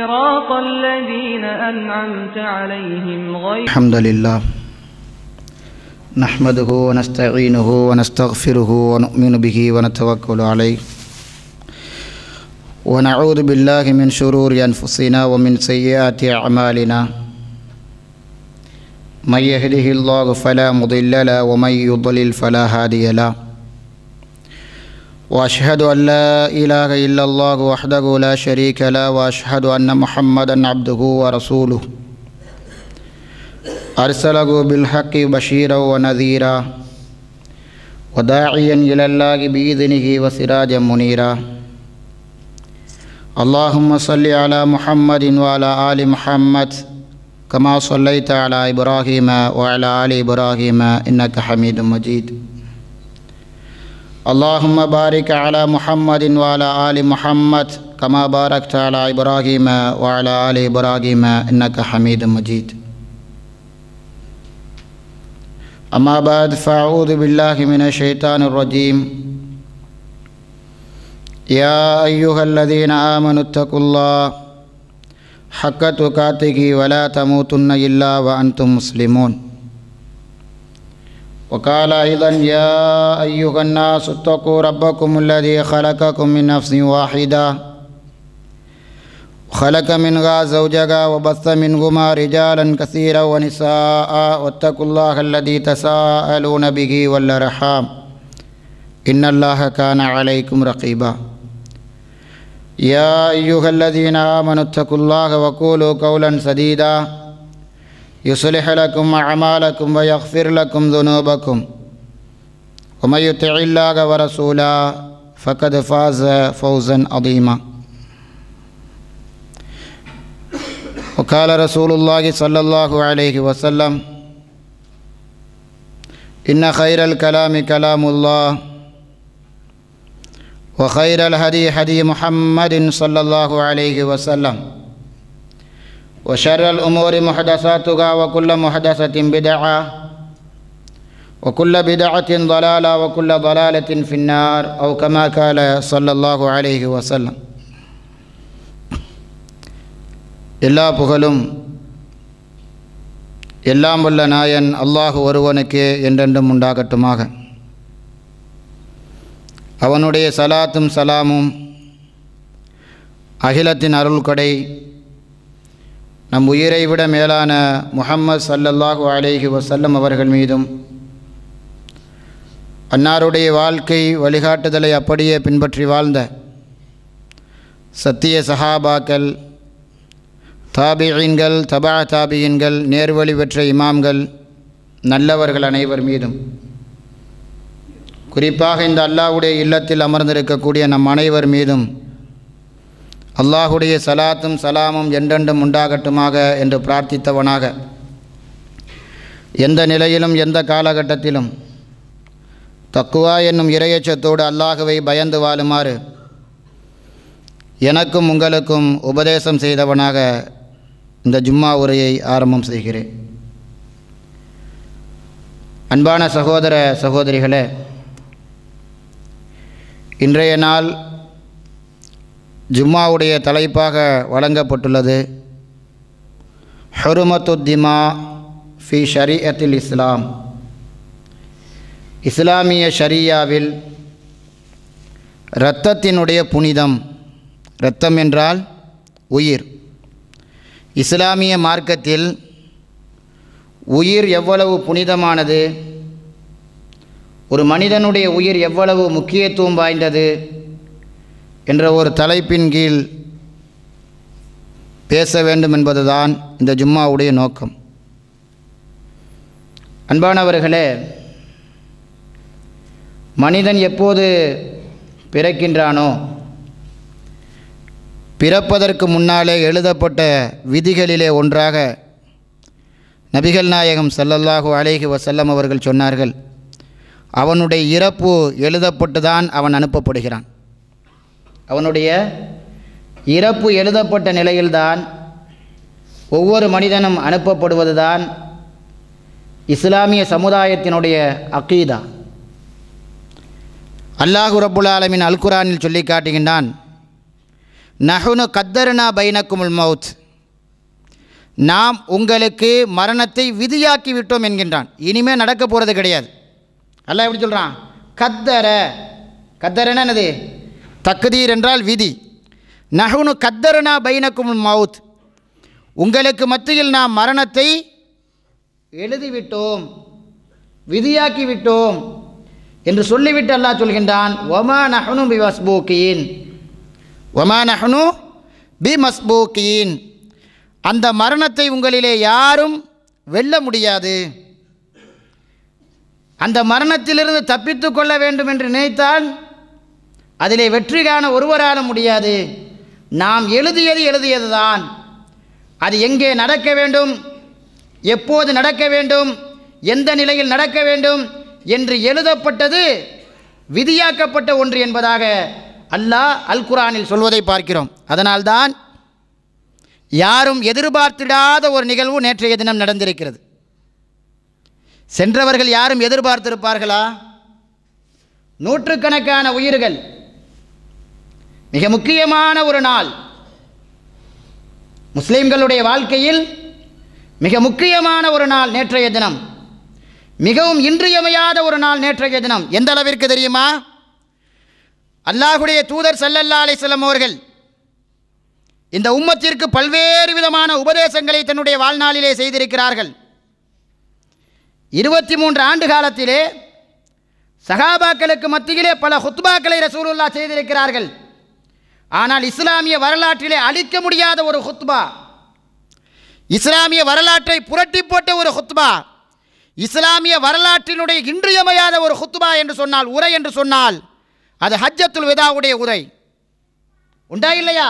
صراط الذين أنعمت عليهم غير الحمد لله نحمده ونستعينه ونستغفره ونؤمن به ونتوكل عليه ونعوذ بالله من شرور أنفسنا ومن سيئات أعمالنا من يهده الله فلا مضل له ومن يضلل فلا هادي له واشهد ان لا اله الا الله وحده لا شريك له واشهد ان محمدا عبده ورسوله ارسله بالحق بشيرا ونذيرا وداعيا الى الله باذنه وسراجا منيرا اللهم صل على محمد وعلى ال محمد كما صليت على ابراهيم وعلى ال ابراهيم انك حميد مجيد اللهم بارك على محمد وعلى آل محمد كما باركت على إبراهيم وعلى آل إبراهيم إنك حميد مجيد أما بعد فأعوذ بالله من الشيطان الرجيم يا أيها الذين آمنوا اتقوا الله حق تقاته ولا تموتن إلا وأنتم مسلمون وقال ايضا يا ايها الناس اتقوا ربكم الذي خلقكم من نفس واحده خلق منها زوجها وبث منهما رجالا كثيرا ونساء واتقوا الله الذي تساءلون به والارحام ان الله كان عليكم رقيبا يا ايها الذين امنوا اتقوا الله وقولوا قولا سديدا يصلح لكم أعمالكم ويغفر لكم ذنوبكم ومن يطع الله ورسوله فقد فاز فوزا عظيما وقال رسول الله صلى الله عليه وسلم إن خير الكلام كلام الله وخير الهدي هدي محمد صلى الله عليه وسلم وشر الأمور محدثاتها وكل محدثة بدعة وكل بدعة ضلالة وكل ضلالة في النار أو كما قال صلى الله عليه وسلم எல்லா புகழும் எல்லாம் உள்ள நாயன் அல்லாஹு ஒருவனுக்கே என்றென்றும் உண்டாகட்டுமாக அவனுடைய சலாத்தும் சலாமும் அகிலத்தின் அருள்கொடை நம் உயிரை விட மேலான முகமது சல்லல்லாஹு அலேஹி வசல்லம் அவர்கள் மீதும் அன்னாருடைய வாழ்க்கை வழிகாட்டுதலை அப்படியே பின்பற்றி வாழ்ந்த சத்திய சஹாபாக்கள் தாபியன்கள் தபா தாபியின்கள் நேர்வழி பெற்ற இமாம்கள் நல்லவர்கள் அனைவர் மீதும் குறிப்பாக இந்த அல்லாவுடைய இல்லத்தில் அமர்ந்திருக்கக்கூடிய நம் அனைவர் மீதும் அல்லாஹுடைய சலாத்தும் சலாமும் என்றென்றும் உண்டாகட்டுமாக என்று பிரார்த்தித்தவனாக எந்த நிலையிலும் எந்த காலகட்டத்திலும் தக்குவா என்னும் இரையச்சத்தோடு அல்லாஹுவை பயந்து வாழுமாறு எனக்கும் உங்களுக்கும் உபதேசம் செய்தவனாக இந்த ஜும்மா உரையை ஆரம்பம் செய்கிறேன் அன்பான சகோதர சகோதரிகளே இன்றைய நாள் ஜும்மாவுடைய தலைப்பாக வழங்கப்பட்டுள்ளது ஹருமத்துத்திமா ஃபி ஷரியத்தில் இஸ்லாம் இஸ்லாமிய ஷரியாவில் இரத்தத்தினுடைய புனிதம் இரத்தம் என்றால் உயிர் இஸ்லாமிய மார்க்கத்தில் உயிர் எவ்வளவு புனிதமானது ஒரு மனிதனுடைய உயிர் எவ்வளவு முக்கியத்துவம் வாய்ந்தது என்ற ஒரு தலைப்பின் கீழ் பேச வேண்டும் என்பதுதான் இந்த ஜும்மாவுடைய நோக்கம் அன்பானவர்களே மனிதன் எப்போது பிறக்கின்றானோ பிறப்பதற்கு முன்னாலே எழுதப்பட்ட விதிகளிலே ஒன்றாக நபிகள் நாயகம் சல்லல்லாஹு அலேஹி வசல்லம் அவர்கள் சொன்னார்கள் அவனுடைய இறப்பு எழுதப்பட்டுதான் அவன் அனுப்பப்படுகிறான் அவனுடைய இறப்பு எழுதப்பட்ட நிலையில்தான் ஒவ்வொரு மனிதனும் அனுப்பப்படுவது தான் இஸ்லாமிய சமுதாயத்தினுடைய அக்கீதா அல்லாஹு ரபுல் ஆலமின் அல்குரானில் சொல்லி காட்டுகின்றான் நஹுனு கத்தருனா பைனக்குமுல் மவுத் நாம் உங்களுக்கு மரணத்தை விதியாக்கி விட்டோம் என்கின்றான் இனிமேல் நடக்க போகிறது கிடையாது அல்ல எப்படி சொல்கிறான் கத்தர கத்தரன்னா என்னது தக்குதீர் என்றால் விதி நகுனு கத்தரனா பைனக்கும் மவுத் உங்களுக்கு மத்தியில் நாம் மரணத்தை எழுதிவிட்டோம் விதியாக்கிவிட்டோம் என்று சொல்லிவிட்டு அல்லா சொல்கின்றான் ஒமா நஹனு பி மஸ்பூக்கியின் ஒமா நஹனு பி மஸ்பூக்கியின் அந்த மரணத்தை உங்களிலே யாரும் வெல்ல முடியாது அந்த மரணத்திலிருந்து தப்பித்து கொள்ள வேண்டும் என்று நினைத்தால் அதிலே வெற்றி காண ஒருவரால முடியாது நாம் எழுதியது எழுதியது தான் அது எங்கே நடக்க வேண்டும் எப்போது நடக்க வேண்டும் எந்த நிலையில் நடக்க வேண்டும் என்று எழுதப்பட்டது விதியாக்கப்பட்ட ஒன்று என்பதாக அல்லாஹ் அல் குரானில் சொல்வதை பார்க்கிறோம் அதனால்தான் யாரும் எதிர்பார்த்திடாத ஒரு நிகழ்வு நேற்றைய தினம் நடந்திருக்கிறது சென்றவர்கள் யாரும் எதிர்பார்த்திருப்பார்களா நூற்றுக்கணக்கான உயிர்கள் மிக முக்கியமான ஒரு நாள் முஸ்லீம்களுடைய வாழ்க்கையில் மிக முக்கியமான ஒரு நாள் நேற்றைய தினம் மிகவும் இன்றியமையாத ஒரு நாள் நேற்றைய தினம் எந்த அளவிற்கு தெரியுமா அல்லாஹுடைய தூதர் சல்லல்லா அலிஸ்லம் அவர்கள் இந்த உம்மத்திற்கு பல்வேறு விதமான உபதேசங்களை தன்னுடைய வாழ்நாளிலே செய்திருக்கிறார்கள் இருபத்தி மூன்று ஆண்டு காலத்திலே சகாபாக்களுக்கு மத்தியிலே பல ஹுத்பாக்களை ரசூலுல்லா செய்திருக்கிறார்கள் ஆனால் இஸ்லாமிய வரலாற்றிலே அழிக்க முடியாத ஒரு ஹுத்பா இஸ்லாமிய வரலாற்றை புரட்டி போட்ட ஒரு ஹுத்பா இஸ்லாமிய வரலாற்றினுடைய இன்றியமையாத ஒரு ஹுத்பா என்று சொன்னால் உரை என்று சொன்னால் அது ஹஜ்ஜத்துல் விதாவுடைய உரை உண்டா இல்லையா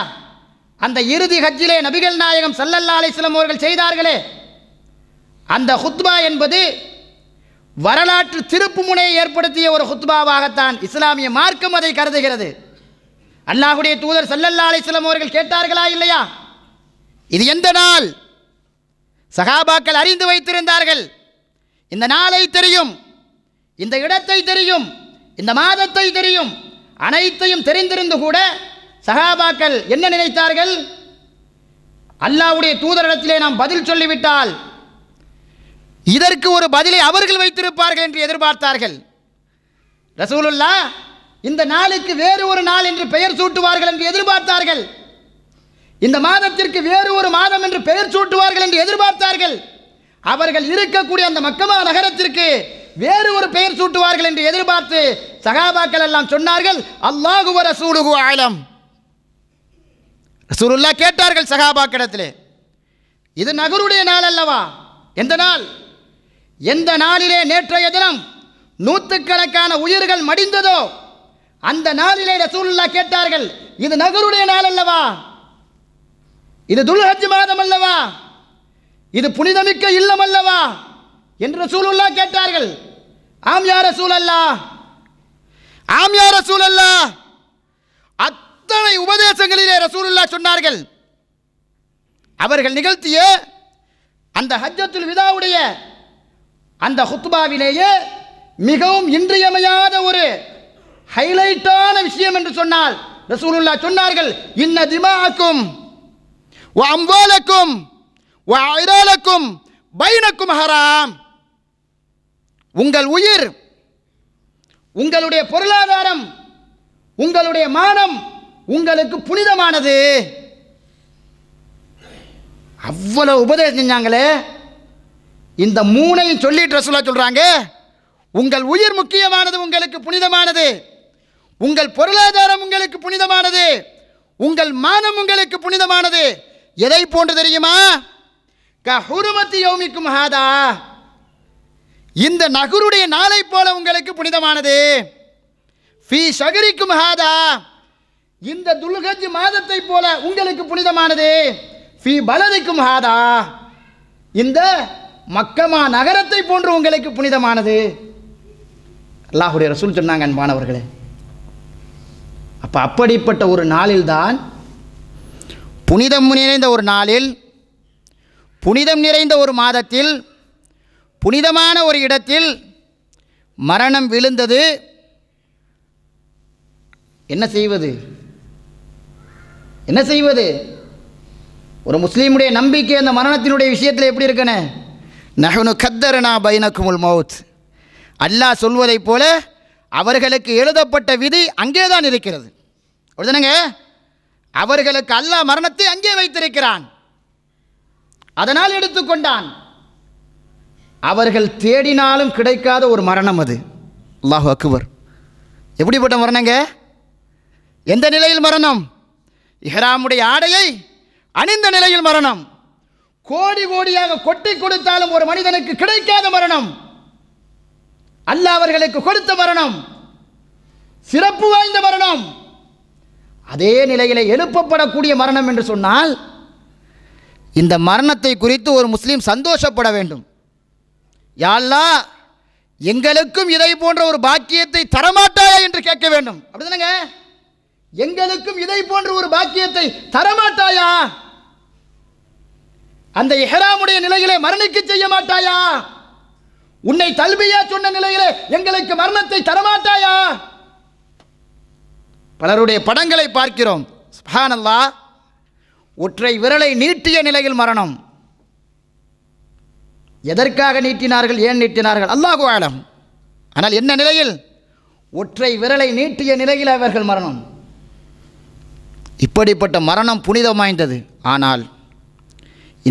அந்த இறுதி ஹஜ்ஜிலே நபிகள் நாயகம் சல்லல்லா அலிஸ்லாம் அவர்கள் செய்தார்களே அந்த ஹுத்பா என்பது வரலாற்று திருப்பு முனையை ஏற்படுத்திய ஒரு ஹுத்பாவாகத்தான் இஸ்லாமிய மார்க்கம் அதை கருதுகிறது அல்லாஹுடைய தூதர் சல்லல்லா அலிஸ்லாம் அவர்கள் கேட்டார்களா இல்லையா இது எந்த நாள் சகாபாக்கள் அறிந்து வைத்திருந்தார்கள் இந்த நாளை தெரியும் இந்த இடத்தை தெரியும் இந்த மாதத்தை தெரியும் அனைத்தையும் தெரிந்திருந்து கூட சகாபாக்கள் என்ன நினைத்தார்கள் அல்லாவுடைய தூதரிடத்திலே நாம் பதில் சொல்லிவிட்டால் இதற்கு ஒரு பதிலை அவர்கள் வைத்திருப்பார்கள் என்று எதிர்பார்த்தார்கள் ரசூலுல்லா இந்த நாளுக்கு வேறு ஒரு நாள் என்று பெயர் சூட்டுவார்கள் என்று எதிர்பார்த்தார்கள் இந்த மாதத்திற்கு வேறு ஒரு மாதம் என்று பெயர் சூட்டுவார்கள் என்று எதிர்பார்த்தார்கள் அவர்கள் இருக்கக்கூடிய அந்த மக்கமா நகரத்திற்கு வேறு ஒரு பெயர் சூட்டுவார்கள் என்று எதிர்பார்த்து சகாபாக்கள் எல்லாம் சொன்னார்கள் அல்லாஹுவர ரசூலுகு ஆலம் ரசூலுல்லா கேட்டார்கள் சகாபாக்கிடத்திலே இது நகருடைய நாள் அல்லவா எந்த நாள் எந்த நாளிலே நேற்றைய தினம் நூற்றுக்கணக்கான உயிர்கள் மடிந்ததோ அந்த நாளிலே ரசூலுல்லா கேட்டார்கள் இது நகருடைய நாள் அல்லவா இது துல்ஹஜ் மாதம் அல்லவா இது புனிதமிக்க இல்லம் அல்லவா என்று ரசூலுல்லா கேட்டார்கள் ஆம் யார் ரசூல் அல்லா ஆம் யார் ரசூல் அல்லா அத்தனை உபதேசங்களிலே ரசூலுல்லா சொன்னார்கள் அவர்கள் நிகழ்த்திய அந்த ஹஜ்ஜத்துல் விதாவுடைய அந்த ஹுத்பாவிலேயே மிகவும் இன்றியமையாத ஒரு ஹைலைட்டான விஷயம் என்று சொன்னால் ரசூலுல்லா சொன்னார்கள் இன்ன திமாக்கும் அம்வாலக்கும் ஐராலக்கும் பைனக்கும் ஹராம் உங்கள் உயிர் உங்களுடைய பொருளாதாரம் உங்களுடைய மானம் உங்களுக்கு புனிதமானது அவ்வளவு உபதேசம் செஞ்சாங்களே இந்த மூணையும் சொல்லிட்டு ரசூலா சொல்கிறாங்க உங்கள் உயிர் முக்கியமானது உங்களுக்கு புனிதமானது உங்கள் பொருளாதாரம் உங்களுக்கு புனிதமானது உங்கள் மானம் உங்களுக்கு புனிதமானது எதை போன்று தெரியுமா கஹுருமத்தி யோமிக்கும் ஹாதா இந்த நகருடைய நாளை போல உங்களுக்கு புனிதமானது ஃபி சகரிக்கும் ஹாதா இந்த துல்கஜ் மாதத்தை போல உங்களுக்கு புனிதமானது ஃபி பலதிக்கும் ஹாதா இந்த மக்கமா நகரத்தை போன்று உங்களுக்கு புனிதமானது அல்லாஹுடைய ரசூல் சொன்னாங்க அன்பானவர்களே அப்போ அப்படிப்பட்ட ஒரு நாளில்தான் புனிதம் நிறைந்த ஒரு நாளில் புனிதம் நிறைந்த ஒரு மாதத்தில் புனிதமான ஒரு இடத்தில் மரணம் விழுந்தது என்ன செய்வது என்ன செய்வது ஒரு முஸ்லீமுடைய நம்பிக்கை அந்த மரணத்தினுடைய விஷயத்தில் எப்படி இருக்கணும் நகனு கத்தரனா பைனக்குமுல் மவுத் அல்லாஹ் சொல்வதைப் போல அவர்களுக்கு எழுதப்பட்ட விதி அங்கேதான் இருக்கிறது ஒருதானங்க அவர்களுக்கு அல்லாஹ் மரணத்தை அங்கே வைத்திருக்கிறான் அதனால் எடுத்துக்கொண்டான் அவர்கள் தேடினாலும் கிடைக்காத ஒரு மரணம் அது அல்லாஹு அக்குவர் எப்படிப்பட்ட மரணங்க எந்த நிலையில் மரணம் இஹராமுடைய ஆடையை அணிந்த நிலையில் மரணம் கோடி கோடியாக கொட்டி கொடுத்தாலும் ஒரு மனிதனுக்கு கிடைக்காத மரணம் அல்ல அவர்களுக்கு கொடுத்த மரணம் சிறப்பு வாய்ந்த மரணம் அதே நிலையில் எழுப்பப்படக்கூடிய மரணம் என்று சொன்னால் இந்த மரணத்தை குறித்து ஒரு முஸ்லீம் சந்தோஷப்பட வேண்டும் யாழ்லா எங்களுக்கும் இதை போன்ற ஒரு பாக்கியத்தை தரமாட்டாயா என்று கேட்க வேண்டும் அப்படிதானங்க எங்களுக்கும் இதை போன்ற ஒரு பாக்கியத்தை தரமாட்டாயா அந்த எஹராமுடைய நிலையிலே மரணிக்க செய்ய மாட்டாயா உன்னை தல்வியா சொன்ன நிலையிலே எங்களுக்கு மரணத்தை தரமாட்டாயா பலருடைய படங்களை பார்க்கிறோம் சுபானல்லா ஒற்றை விரலை நீட்டிய நிலையில் மரணம் எதற்காக நீட்டினார்கள் ஏன் நீட்டினார்கள் அல்லாஹு ஆலம் ஆனால் என்ன நிலையில் ஒற்றை விரலை நீட்டிய நிலையில் அவர்கள் மரணம் இப்படிப்பட்ட மரணம் புனிதம் வாய்ந்தது ஆனால்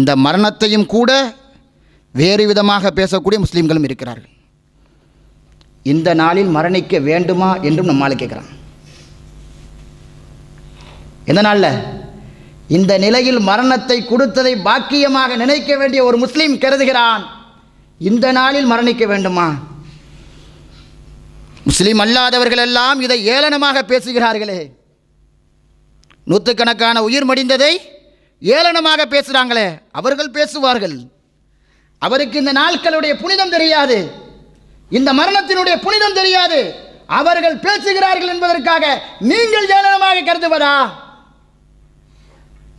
இந்த மரணத்தையும் கூட வேறு விதமாக பேசக்கூடிய முஸ்லீம்களும் இருக்கிறார்கள் இந்த நாளில் மரணிக்க வேண்டுமா என்றும் நம்மால் கேட்குறான் எந்த நாளில் இந்த நிலையில் மரணத்தை கொடுத்ததை பாக்கியமாக நினைக்க வேண்டிய ஒரு முஸ்லீம் கருதுகிறான் இந்த நாளில் மரணிக்க வேண்டுமா முஸ்லீம் அல்லாதவர்கள் எல்லாம் இதை ஏளனமாக பேசுகிறார்களே நூற்றுக்கணக்கான உயிர் மடிந்ததை ஏளனமாக பேசுகிறாங்களே அவர்கள் பேசுவார்கள் அவருக்கு இந்த நாட்களுடைய புனிதம் தெரியாது இந்த மரணத்தினுடைய புனிதம் தெரியாது அவர்கள் பேசுகிறார்கள் என்பதற்காக நீங்கள் ஏளனமாக கருதுவதா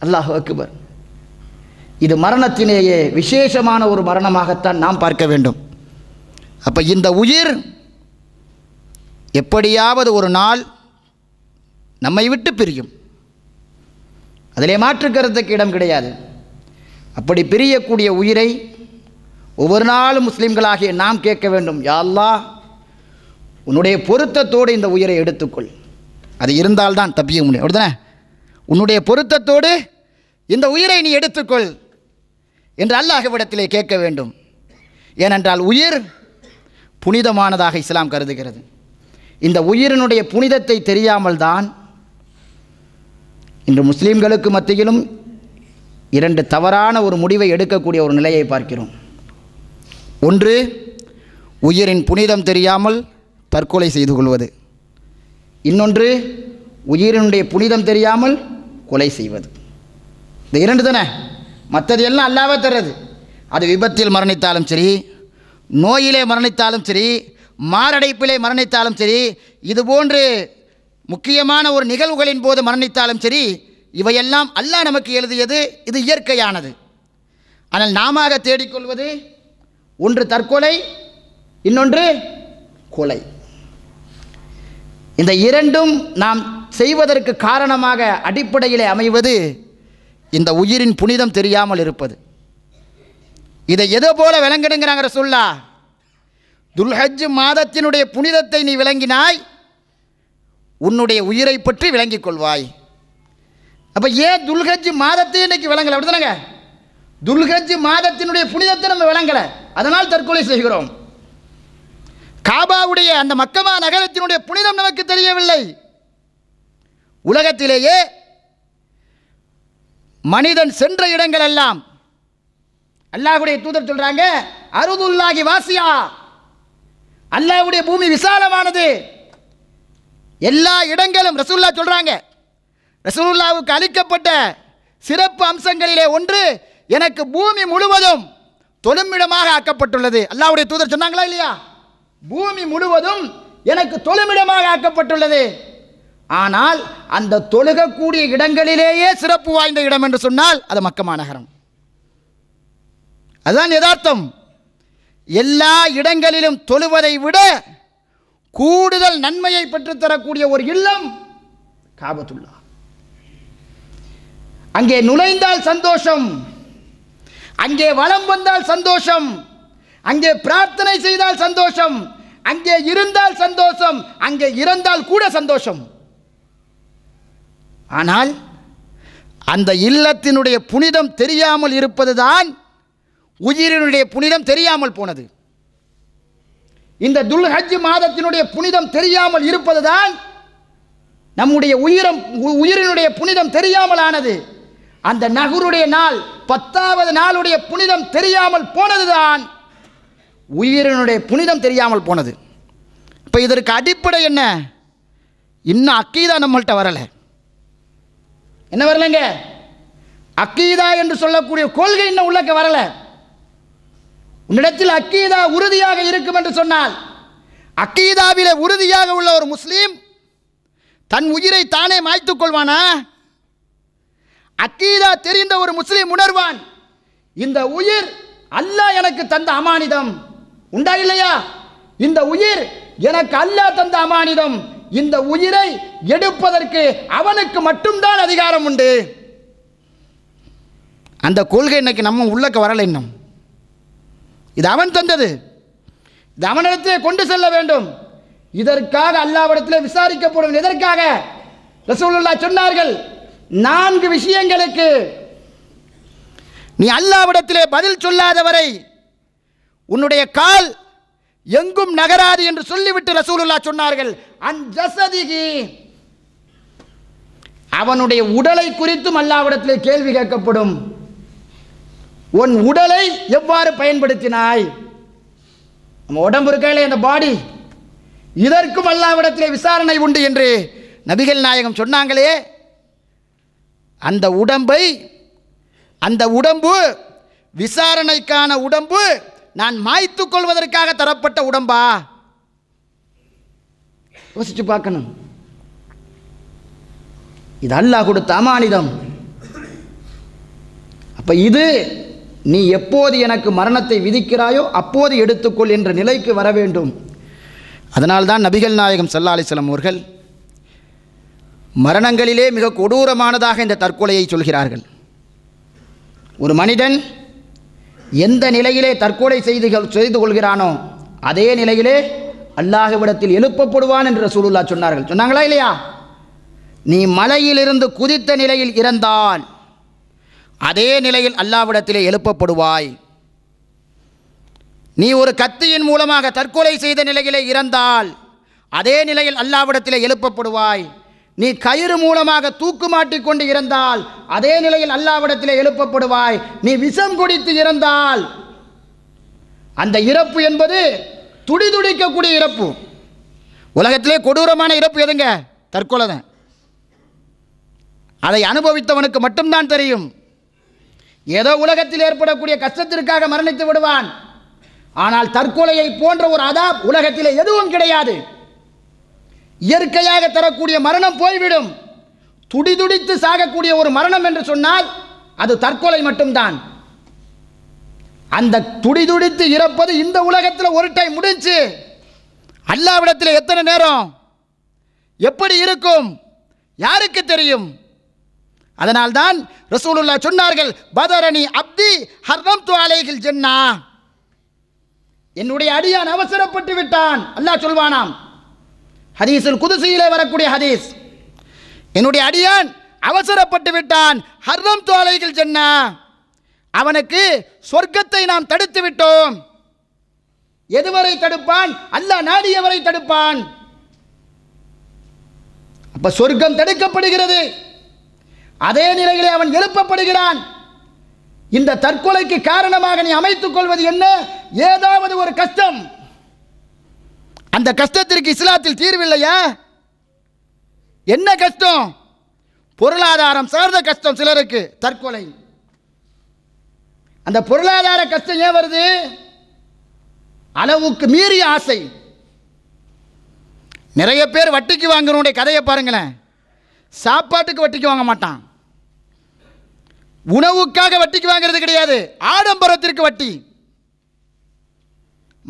அல்லாஹ் அக்பர் இது மரணத்திலேயே விசேஷமான ஒரு மரணமாகத்தான் நாம் பார்க்க வேண்டும் அப்போ இந்த உயிர் எப்படியாவது ஒரு நாள் நம்மை விட்டு பிரியும் அதிலே மாற்றுக்கிறதுக்கு இடம் கிடையாது அப்படி பிரியக்கூடிய உயிரை ஒவ்வொரு நாளும் முஸ்லீம்களாகிய நாம் கேட்க வேண்டும் யாழ்லா உன்னுடைய பொருத்தத்தோடு இந்த உயிரை எடுத்துக்கொள் அது இருந்தால்தான் தப்பிய முடியும் அப்படிதானே உன்னுடைய பொருத்தத்தோடு இந்த உயிரை நீ எடுத்துக்கொள் என்று அல்லாஹ்விடத்திலே கேட்க வேண்டும் ஏனென்றால் உயிர் புனிதமானதாக இஸ்லாம் கருதுகிறது இந்த உயிரினுடைய புனிதத்தை தெரியாமல் தான் இன்று முஸ்லீம்களுக்கு மத்தியிலும் இரண்டு தவறான ஒரு முடிவை எடுக்கக்கூடிய ஒரு நிலையை பார்க்கிறோம் ஒன்று உயிரின் புனிதம் தெரியாமல் தற்கொலை செய்து கொள்வது இன்னொன்று உயிரினுடைய புனிதம் தெரியாமல் கொலை செய்வது இந்த இரண்டு தானே மற்றது எல்லாம் அல்லாவே தர்றது அது விபத்தில் மரணித்தாலும் சரி நோயிலே மரணித்தாலும் சரி மாரடைப்பிலே மரணித்தாலும் சரி இதுபோன்று முக்கியமான ஒரு நிகழ்வுகளின் போது மரணித்தாலும் சரி இவையெல்லாம் அல்லாஹ் நமக்கு எழுதியது இது இயற்கையானது ஆனால் நாம தேடிக்கொள்வது ஒன்று தற்கொலை இன்னொன்று கொலை இந்த இரண்டும் நாம் செய்வதற்கு காரணமாக அடிப்படையிலே அமைவது இந்த உயிரின் புனிதம் தெரியாமல் இருப்பது இதை எதை போல விளங்கிடுங்கிறாங்கிற சொல்லா துல்ஹஜ் மாதத்தினுடைய புனிதத்தை நீ விளங்கினாய் உன்னுடைய உயிரை பற்றி விளங்கிக் கொள்வாய் அப்போ ஏன் துல்ஹஜ் மாதத்தை இன்றைக்கி விளங்கலை அப்படிதானங்க துல்ஹஜ் மாதத்தினுடைய புனிதத்தை நம்ம விளங்கலை அதனால் தற்கொலை செய்கிறோம் காபாவுடைய அந்த மக்கமா நகரத்தினுடைய புனிதம் நமக்கு தெரியவில்லை உலகத்திலேயே மனிதன் சென்ற இடங்கள் எல்லாம் அல்லாஹுடைய தூதர் சொல்றாங்க அருதுல்லாகி வாசியா அல்லாஹுடைய பூமி விசாலமானது எல்லா இடங்களும் ரசூல்லா சொல்றாங்க ரசூல்லாவுக்கு அளிக்கப்பட்ட சிறப்பு அம்சங்களிலே ஒன்று எனக்கு பூமி முழுவதும் தொழுமிடமாக ஆக்கப்பட்டுள்ளது அல்லாவுடைய தூதர் சொன்னாங்களா இல்லையா பூமி முழுவதும் எனக்கு தொழுமிடமாக ஆக்கப்பட்டுள்ளது ஆனால் அந்த தொழுகக்கூடிய இடங்களிலேயே சிறப்பு வாய்ந்த இடம் என்று சொன்னால் அது மக்கமா மாநகரம் அதுதான் யதார்த்தம் எல்லா இடங்களிலும் தொழுவதை விட கூடுதல் நன்மையை பெற்றுத்தரக்கூடிய ஒரு இல்லம் காபத்துள்ளா அங்கே நுழைந்தால் சந்தோஷம் அங்கே வளம் வந்தால் சந்தோஷம் அங்கே பிரார்த்தனை செய்தால் சந்தோஷம் அங்கே இருந்தால் சந்தோஷம் அங்கே இறந்தால் கூட சந்தோஷம் ஆனால் அந்த இல்லத்தினுடைய புனிதம் தெரியாமல் இருப்பது தான் உயிரினுடைய புனிதம் தெரியாமல் போனது இந்த துல்ஹஜ் மாதத்தினுடைய புனிதம் தெரியாமல் இருப்பது தான் நம்முடைய உயிரம் உயிரினுடைய புனிதம் தெரியாமல் ஆனது அந்த நகருடைய நாள் பத்தாவது நாளுடைய புனிதம் தெரியாமல் போனதுதான் உயிரினுடைய புனிதம் தெரியாமல் போனது இப்போ இதற்கு அடிப்படை என்ன இன்னும் அக்கீதா நம்மள்கிட்ட வரலை என்ன வரலங்க அக்கீதா என்று சொல்லக்கூடிய கொள்கை இன்னும் உள்ளக்க வரல உன்னிடத்தில் அக்கீதா உறுதியாக இருக்கும் என்று சொன்னால் அக்கீதாவில உறுதியாக உள்ள ஒரு முஸ்லீம் தன் உயிரை தானே மாய்த்துக் கொள்வானா அக்கீதா தெரிந்த ஒரு முஸ்லீம் உணர்வான் இந்த உயிர் அல்லாஹ் எனக்கு தந்த அமானிதம் உண்டா இல்லையா இந்த உயிர் எனக்கு அல்லாஹ் தந்த அமானிதம் இந்த உயிரை எடுப்பதற்கு அவனுக்கு மட்டும்தான் அதிகாரம் உண்டு அந்த கொள்கை இன்னைக்கு நம்ம உள்ளக்க வரலை இன்னும் இது அவன் தந்தது இது அவனிடத்தில் கொண்டு செல்ல வேண்டும் இதற்காக அல்லாவிடத்தில் விசாரிக்கப்படும் எதற்காக ரசூலுல்லா சொன்னார்கள் நான்கு விஷயங்களுக்கு நீ அல்லாவிடத்திலே பதில் சொல்லாதவரை உன்னுடைய கால் எங்கும் நகராது என்று சொல்லிவிட்டு ரசூலுல்லா சொன்னார்கள் அஞ்சசதிகி அவனுடைய உடலை குறித்தும் அல்லாவிடத்திலே கேள்வி கேட்கப்படும் உன் உடலை எவ்வாறு பயன்படுத்தினாய் நம்ம உடம்பு இருக்கையில் அந்த பாடி இதற்கும் அல்லாவிடத்திலே விசாரணை உண்டு என்று நபிகள் நாயகம் சொன்னாங்களே அந்த உடம்பை அந்த உடம்பு விசாரணைக்கான உடம்பு நான் மாய்த்து கொள்வதற்காக தரப்பட்ட உடம்பா யோசிச்சு பார்க்கணும் இது அல்லாஹ் கொடுத்த அமானிதம் அப்போ இது நீ எப்போது எனக்கு மரணத்தை விதிக்கிறாயோ அப்போது எடுத்துக்கொள் என்ற நிலைக்கு வர வேண்டும் அதனால்தான் நபிகள் நாயகம் சல்லா அலிஸ்லாம் அவர்கள் மரணங்களிலே மிக கொடூரமானதாக இந்த தற்கொலையை சொல்கிறார்கள் ஒரு மனிதன் எந்த நிலையிலே தற்கொலை செய்து செய்து கொள்கிறானோ அதே நிலையிலே அல்லாஹுவிடத்தில் எழுப்பப்படுவான் என்று ரசூலுல்லா சொன்னார்கள் சொன்னாங்களா இல்லையா நீ மலையிலிருந்து குதித்த நிலையில் இறந்தால் அதே நிலையில் அல்லாவிடத்திலே எழுப்பப்படுவாய் நீ ஒரு கத்தியின் மூலமாக தற்கொலை செய்த நிலையிலே இறந்தால் அதே நிலையில் அல்லாவிடத்திலே எழுப்பப்படுவாய் நீ கயிறு மூலமாக தூக்கு மாட்டிக்கொண்டு இருந்தால் அதே நிலையில் அல்லாவிடத்தில் எழுப்பப்படுவாய் நீ விஷம் குடித்து இருந்தால் அந்த இறப்பு என்பது துடிதுடிக்கக்கூடிய இறப்பு உலகத்திலே கொடூரமான இறப்பு எதுங்க தற்கொலை தான் அதை அனுபவித்தவனுக்கு மட்டும்தான் தெரியும் ஏதோ உலகத்தில் ஏற்படக்கூடிய கஷ்டத்திற்காக மரணித்து விடுவான் ஆனால் தற்கொலையை போன்ற ஒரு அதா உலகத்திலே எதுவும் கிடையாது இயற்கையாக தரக்கூடிய மரணம் போய்விடும் துடிதுடித்து சாகக்கூடிய ஒரு மரணம் என்று சொன்னால் அது தற்கொலை மட்டும்தான் அந்த துடிதுடித்து இறப்பது இந்த உலகத்தில் ஒரு டைம் முடிஞ்சு அல்லாவிடத்தில் எத்தனை நேரம் எப்படி இருக்கும் யாருக்கு தெரியும் அதனால்தான் ரசூலுல்லா சொன்னார்கள் பதரணி அப்தி ஹர்ரம் துவாலைகள் ஜென்னா என்னுடைய அடியான் அவசரப்பட்டு விட்டான் அல்லாஹ் சொல்வானாம் ஹதீஸில் குதிசையிலே வரக்கூடிய ஹதீஸ் என்னுடைய அடியான் அவசரப்பட்டு விட்டான் ஹர்ரம் தோலைகள் சென்னா அவனுக்கு சொர்க்கத்தை நாம் தடுத்து விட்டோம் எதுவரை தடுப்பான் அல்ல நாடியவரை தடுப்பான் அப்ப சொர்க்கம் தடுக்கப்படுகிறது அதே நிலையிலே அவன் எழுப்பப்படுகிறான் இந்த தற்கொலைக்கு காரணமாக நீ அமைத்துக் கொள்வது என்ன ஏதாவது ஒரு கஷ்டம் அந்த கஷ்டத்திற்கு இஸ்லாத்தில் தீர்வில்லையா என்ன கஷ்டம் பொருளாதாரம் சார்ந்த கஷ்டம் சிலருக்கு தற்கொலை அந்த பொருளாதார கஷ்டம் ஏன் வருது அளவுக்கு மீறிய ஆசை நிறைய பேர் வட்டிக்கு வாங்குறவனுடைய கதையை பாருங்களேன் சாப்பாட்டுக்கு வட்டிக்கு வாங்க மாட்டான் உணவுக்காக வட்டிக்கு வாங்கிறது கிடையாது ஆடம்பரத்திற்கு வட்டி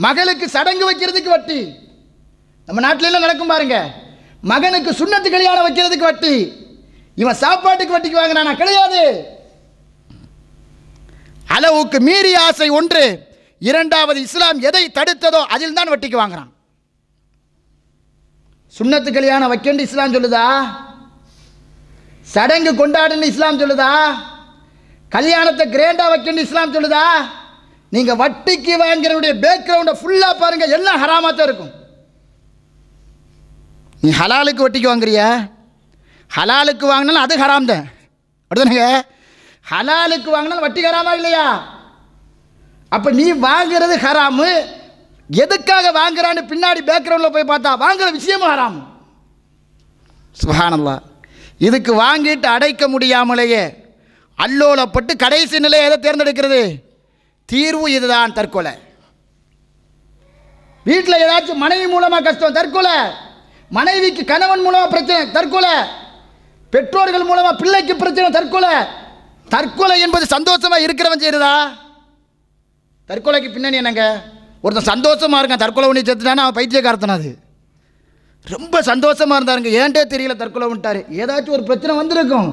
மகளுக்கு சடங்கு வைக்கிறதுக்கு வட்டி நம்ம நாட்டிலெல்லாம் நடக்கும் பாருங்க மகனுக்கு சுண்ணத்து கல்யாணம் வைக்கிறதுக்கு வட்டி இவன் சாப்பாட்டுக்கு வட்டிக்கு வாங்கினானா கிடையாது அளவுக்கு மீறி ஆசை ஒன்று இரண்டாவது இஸ்லாம் எதை தடுத்ததோ அதில் தான் வட்டிக்கு வாங்குறான் சுண்ணத்து கல்யாணம் வைக்கண்டு இஸ்லாம் சொல்லுதா சடங்கு கொண்டாடுன்னு இஸ்லாம் சொல்லுதா கல்யாணத்தை கிராண்டா வைக்கணும் இஸ்லாம் சொல்லுதா நீங்கள் வட்டிக்கு வாங்கிறவனுடைய பேக்ரவுண்டை ஃபுல்லாக பாருங்கள் எல்லாம் ஹராமாத்தான் இருக்கும் நீ ஹலாலுக்கு வட்டிக்கு வாங்குறியா ஹலாலுக்கு வாங்கினாலும் அது ஹராம் தான் அப்படிதானுங்க ஹலாலுக்கு வாங்கினாலும் வட்டி ஹராமா இல்லையா அப்போ நீ வாங்குறது ஹராமு எதுக்காக வாங்குறான்னு பின்னாடி பேக்ரவுண்டில் போய் பார்த்தா வாங்குற விஷயமும் ஹராமு சுபஹானல்லா இதுக்கு வாங்கிட்டு அடைக்க முடியாமலேயே அல்லோலப்பட்டு கடைசி நிலையை எதை தேர்ந்தெடுக்கிறது தீர்வு இதுதான் தற்கொலை வீட்டில் ஏதாச்சும் மனைவி மூலமாக கஷ்டம் தற்கொலை மனைவிக்கு கணவன் மூலமாக பிரச்சனை தற்கொலை பெற்றோர்கள் மூலமாக பிள்ளைக்கு பிரச்சனை தற்கொலை தற்கொலை என்பது சந்தோஷமாக இருக்கிறவன் செய்கிறதா தற்கொலைக்கு பின்னணி என்னங்க ஒருத்தன் சந்தோஷமாக இருக்கான் தற்கொலை ஒன்று செத்துட்டானா அவன் பைத்தியக்காரத்தனா அது ரொம்ப சந்தோஷமாக இருந்தாருங்க ஏன்டே தெரியல தற்கொலை விட்டார் ஏதாச்சும் ஒரு பிரச்சனை வந்திருக்கும்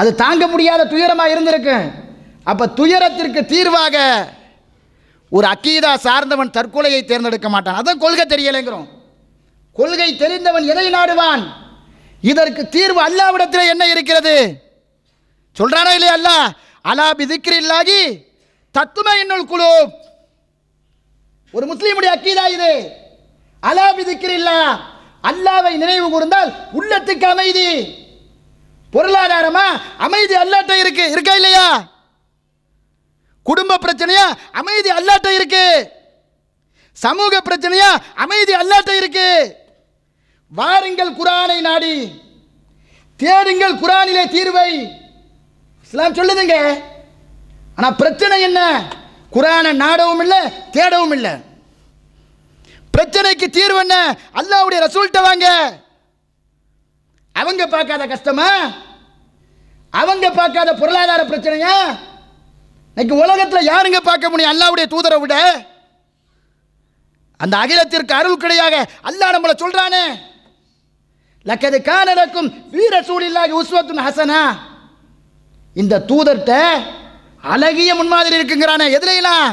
அது தாங்க முடியாத துயரமாக இருந்திருக்கு அப்போ துயரத்திற்கு தீர்வாக ஒரு அக்கீதா சார்ந்தவன் தற்கொலையை தேர்ந்தெடுக்க மாட்டான் அதான் கொள்கை தெரியலைங்கிறோம் கொள்கை தெரிந்தவன் எதை நாடுவான் இதற்கு தீர்வு அல்லாவிடத்தில் என்ன இருக்கிறது சொல்றானா இல்லையா அல்லா அலா பிதிக்கிரில்லாகி தத்துமை என்னுள் குழு ஒரு முஸ்லீமுடைய அக்கீதா இது அலா பிதிக்கிரில்லா அல்லாவை நினைவு கூர்ந்தால் உள்ளத்துக்கு அமைதி பொருளாதாரமா அமைதி அல்லாட்ட இருக்கு இருக்கா இல்லையா குடும்ப பிரச்சனையா அமைதி அல்லாட்ட இருக்கு சமூக பிரச்சனையா அமைதி அல்லாட்ட இருக்கு வாருங்கள் குரானை நாடி தேடுங்கள் குரானிலே தீர்வை இஸ்லாம் சொல்லுதுங்க ஆனால் பிரச்சனை என்ன குரானை நாடவும் இல்லை தேடவும் இல்லை பிரச்சனைக்கு தீர்வு என்ன அல்லாவுடைய ரசூல்கிட்ட வாங்க அவங்க பார்க்காத கஷ்டமா அவங்க பார்க்காத பொருளாதார பிரச்சனையா இன்னைக்கு உலகத்தில் யாருங்க பார்க்க முடியும் அல்லாவுடைய தூதரை விட அந்த அகிலத்திற்கு அருள் கிடையாக அல்லா நம்மளை சொல்கிறானே லக்கது கானலக்கும் வீர சூழில்லாகி உஸ்வத்துன் ஹசனா இந்த தூதர்கிட்ட அழகிய முன்மாதிரி இருக்குங்கிறானே எதுலையெல்லாம்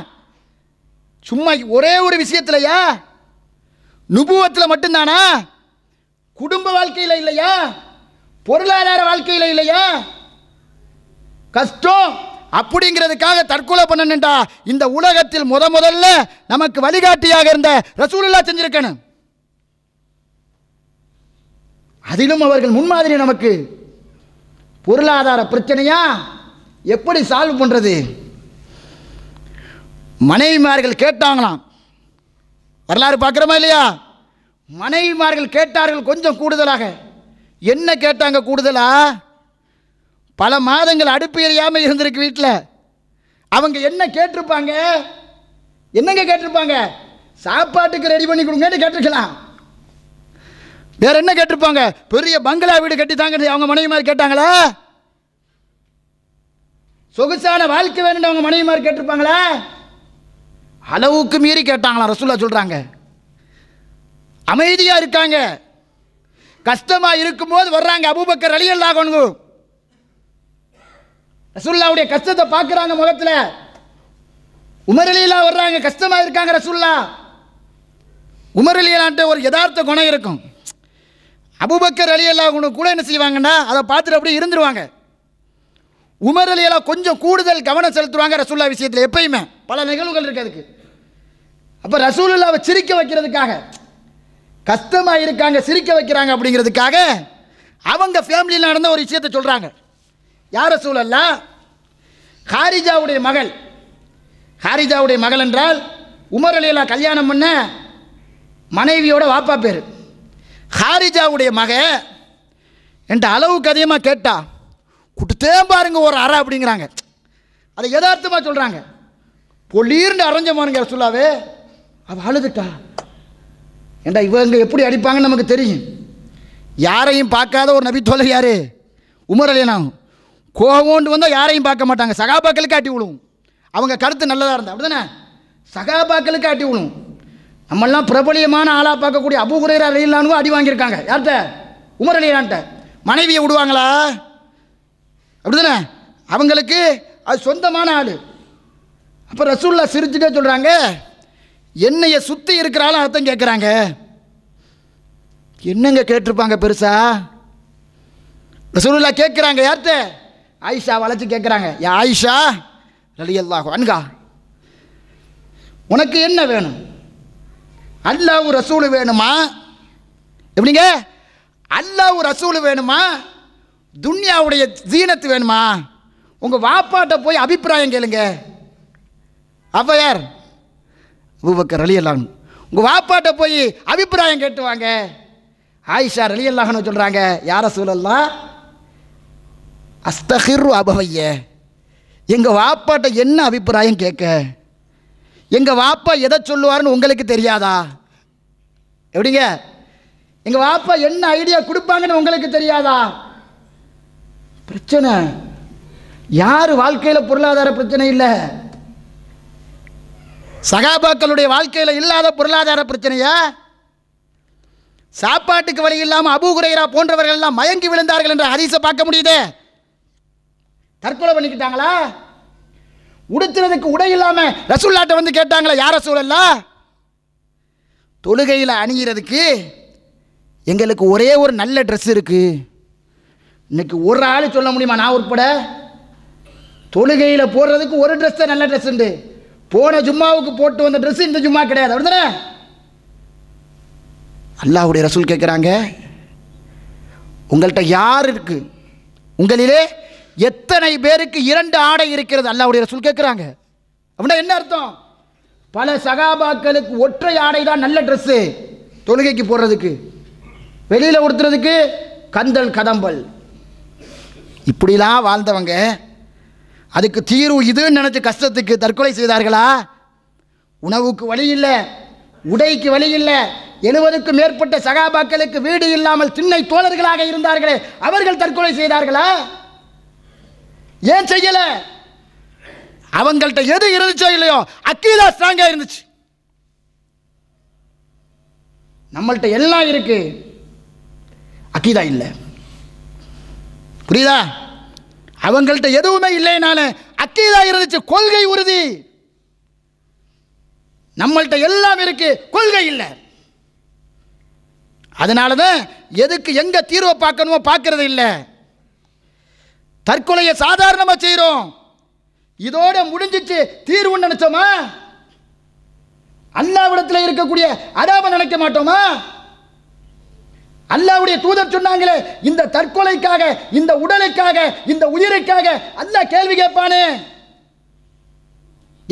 சும்மா ஒரே ஒரு விஷயத்திலையா நுபுவத்தில் மட்டும்தானா குடும்ப வாழ்க்கையில் இல்லையா பொருளாதார வாழ்க்கையில் இல்லையா கஷ்டம் அப்படிங்கிறதுக்காக தற்கொலை பண்ணணுண்டா இந்த உலகத்தில் முத முதல்ல நமக்கு வழிகாட்டியாக இருந்த ரசூலுல்லா செஞ்சிருக்கணும் அதிலும் அவர்கள் முன்மாதிரி நமக்கு பொருளாதார பிரச்சனையா எப்படி சால்வ் பண்ணுறது மனைவிமார்கள் கேட்டாங்களாம் வரலாறு பார்க்குறோமா இல்லையா மனைவிமார்கள் கேட்டார்கள் கொஞ்சம் கூடுதலாக என்ன கேட்டாங்க கூடுதலாக பல மாதங்கள் அடுப்பு எரியாமல் இருந்திருக்கு வீட்டில் அவங்க என்ன கேட்டிருப்பாங்க என்னங்க கேட்டிருப்பாங்க சாப்பாட்டுக்கு ரெடி பண்ணி கொடுங்கன்னு கேட்டிருக்கலாம் வேற என்ன கேட்டிருப்பாங்க பெரிய பங்களா வீடு கட்டி தாங்க அவங்க மனைவி மாதிரி கேட்டாங்களா சொகுசான வாழ்க்கை வேணும் அவங்க மனைவி மாதிரி கேட்டிருப்பாங்களா அளவுக்கு மீறி கேட்டாங்களா ரசூல்லா சொல்கிறாங்க அமைதியாக இருக்காங்க கஷ்டமாக இருக்கும்போது வர்றாங்க அபுபக்கர் அலியல்லா கொண்டு ரசுல்லாவுடைய கஷ்டத்தை பார்க்குறாங்க முகத்தில் உமரலியெல்லாம் வர்றாங்க கஷ்டமாக இருக்காங்க ரசுல்லா உமரலியலான்ட்டு ஒரு யதார்த்த குணம் இருக்கும் அபுபக்கர் அலி அல்லாஹ் கூட என்ன செய்வாங்கன்னா அதை பார்த்துட்டு அப்படியே இருந்துருவாங்க உமர் அலி கொஞ்சம் கூடுதல் கவனம் செலுத்துவாங்க ரசூல்லா விஷயத்தில் எப்பயுமே பல நிகழ்வுகள் இருக்கு அதுக்கு அப்போ ரசூலுல்லாவை சிரிக்க வைக்கிறதுக்காக கஷ்டமாக இருக்காங்க சிரிக்க வைக்கிறாங்க அப்படிங்கிறதுக்காக அவங்க ஃபேமிலியில் நடந்த ஒரு விஷயத்தை சொல்கிறாங்க யார் ரசூலல்லா ஹாரிஜாவுடைய மகள் ஹாரிஜாவுடைய மகள் என்றால் உமர் அலியலா கல்யாணம் பண்ண மனைவியோட வாப்பா பேர் ஹாரிஜாவுடைய மக என்கிட்ட அளவுக்கு அதிகமாக கேட்டா கொடுத்தே பாருங்க ஒரு அற அப்படிங்கிறாங்க அதை யதார்த்தமாக சொல்கிறாங்க பொலீர்னு அரைஞ்சமானுங்க சொல்லாவே அவள் அழுதுட்டா ஏண்டா இவங்க எப்படி அடிப்பாங்கன்னு நமக்கு தெரியும் யாரையும் பார்க்காத ஒரு நபி தோழர் யார் உமர் அலியனா கோபம்னு வந்தால் யாரையும் பார்க்க மாட்டாங்க சகாபாக்களுக்கு ஆட்டி விழுவும் அவங்க கருத்து நல்லதாக இருந்தால் அப்படி தானே சகாபாக்களுக்கு ஆட்டி விழுவும் நம்மெல்லாம் பிரபலியமான ஆளாக பார்க்கக்கூடிய அபுகுரேரா ரயிலானு அடி வாங்கியிருக்காங்க யார்கிட்ட உமர் அலிலான்ட்ட மனைவியை விடுவாங்களா அப்படிதானே அவங்களுக்கு அது சொந்தமான ஆள் அப்போ ரசூல்லா சிரிச்சுட்டே சொல்கிறாங்க என்னைய சுற்றி இருக்கிறாலும் அர்த்தம் கேட்குறாங்க என்னங்க கேட்டிருப்பாங்க பெருசா ரசூல்லா கேட்குறாங்க யார்கிட்ட ஆயிஷா வளைச்சு கேட்குறாங்க ஏ ஆயிஷா ரலியல்லாகும் அன்கா உனக்கு என்ன வேணும் அல்லாஹ் ரசூல் வேணுமா எப்படிங்க அல்லாஹ் ரசூல் வேணுமா துன்யாவுடைய ஜீனத்து வேணுமா உங்கள் வாப்பாட்ட போய் அபிப்பிராயம் கேளுங்க அவ்வையார் அபூபக்கர் அலி அல்லாஹ் உங்கள் வாப்பாட்ட போய் அபிப்பிராயம் கேட்டு வாங்க ஆயிஷா அலி அல்லாஹன்னு சொல்கிறாங்க யார சூழல்லாம் அஸ்தஹிர் அபவைய எங்கள் வாப்பாட்ட என்ன அபிப்பிராயம் கேட்க எங்கள் வாப்பா எதை சொல்லுவாருன்னு உங்களுக்கு தெரியாதா எப்படிங்க எங்கள் வாப்பா என்ன ஐடியா கொடுப்பாங்கன்னு உங்களுக்கு தெரியாதா பிரச்சனை யார் வாழ்க்கையில் பொருளாதார பிரச்சனை இல்லை சகாபாக்களுடைய வாழ்க்கையில் இல்லாத பொருளாதார பிரச்சனையா சாப்பாட்டுக்கு வழி இல்லாமல் அபூகுரைரா போன்றவர்கள் எல்லாம் மயங்கி விழுந்தார்கள் என்ற ஹரிசை பார்க்க முடியுதே தற்கொலை பண்ணிக்கிட்டாங்களா உடுத்துறதுக்கு உடை இல்லாமல் ரசூல்லாட்டை வந்து கேட்டாங்களா யார சூழல்லா தொழுகையில் அணிகிறதுக்கு எங்களுக்கு ஒரே ஒரு நல்ல ட்ரெஸ் இருக்குது இன்றைக்கி ஒரு ஆள் சொல்ல முடியுமா நான் உட்பட தொழுகையில் போடுறதுக்கு ஒரு ட்ரெஸ் தான் நல்ல ட்ரெஸ் உண்டு போன ஜும்மாவுக்கு போட்டு வந்த ட்ரெஸ் இந்த ஜும்மா கிடையாது அப்படிதானே அல்லாஹுடைய ரசூல் கேட்குறாங்க உங்கள்கிட்ட யார் இருக்குது உங்களிலே எத்தனை பேருக்கு இரண்டு ஆடை இருக்கிறது அல்லாவுடைய ரசூல் கேட்குறாங்க அப்படின்னா என்ன அர்த்தம் பல சகாபாக்களுக்கு ஒற்றை ஆடை தான் நல்ல ட்ரெஸ்ஸு தொழுகைக்கு போடுறதுக்கு வெளியில் உடுத்துறதுக்கு கந்தல் கதம்பல் இப்படிலாம் வாழ்ந்தவங்க அதுக்கு தீர்வு இதுன்னு நினச்சி கஷ்டத்துக்கு தற்கொலை செய்தார்களா உணவுக்கு வழி இல்லை உடைக்கு வழி இல்லை எழுபதுக்கும் மேற்பட்ட சகாபாக்களுக்கு வீடு இல்லாமல் திண்ணை தோழர்களாக இருந்தார்களே அவர்கள் தற்கொலை செய்தார்களா ஏன் செய்யலை அவங்கள்ட்ட எது இருந்துச்சோ இல்லையோ அக்கீதா ஸ்ட்ராங்கா இருந்துச்சு நம்மள்கிட்ட எல்லாம் இருக்கு அக்கீதா இல்லை புரியுதா அவங்கள்ட்ட எதுவுமே இல்லைனால அக்கீதா இருந்துச்சு கொள்கை உறுதி நம்மள்கிட்ட எல்லாம் இருக்கு கொள்கை இல்லை அதனால தான் எதுக்கு எங்கே தீர்வை பார்க்கணுமோ பார்க்கறது இல்லை தற்கொலையை சாதாரணமாக செய்கிறோம் இதோட முடிஞ்சிச்சு தீர்வு நினைச்சோமா அல்லாவிடத்தில் இருக்கக்கூடிய அடாப நினைக்க மாட்டோமா அல்லாவுடைய தூதர் சொன்னாங்களே இந்த தற்கொலைக்காக இந்த உடலுக்காக இந்த உயிருக்காக அல்ல கேள்வி கேட்பானே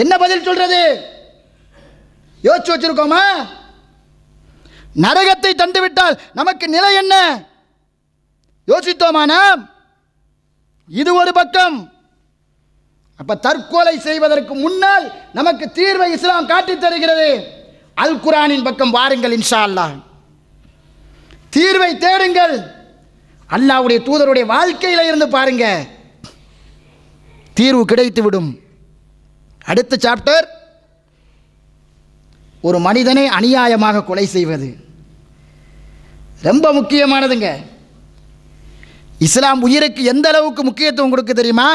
என்ன பதில் சொல்றது யோசிச்சு வச்சிருக்கோமா நரகத்தை தந்துவிட்டால் நமக்கு நிலை என்ன யோசித்தோமானா இது ஒரு பக்கம் அப்ப தற்கொலை செய்வதற்கு முன்னால் நமக்கு தீர்வை இஸ்லாம் காட்டித் தருகிறது அல் குரானின் பக்கம் வாருங்கள் இன்ஷா அல்லா தீர்வை தேடுங்கள் அல்லாவுடைய தூதருடைய வாழ்க்கையில் இருந்து பாருங்க தீர்வு கிடைத்து விடும் அடுத்த சாப்டர் ஒரு மனிதனை அநியாயமாக கொலை செய்வது ரொம்ப முக்கியமானதுங்க இஸ்லாம் உயிருக்கு எந்த அளவுக்கு முக்கியத்துவம் கொடுக்க தெரியுமா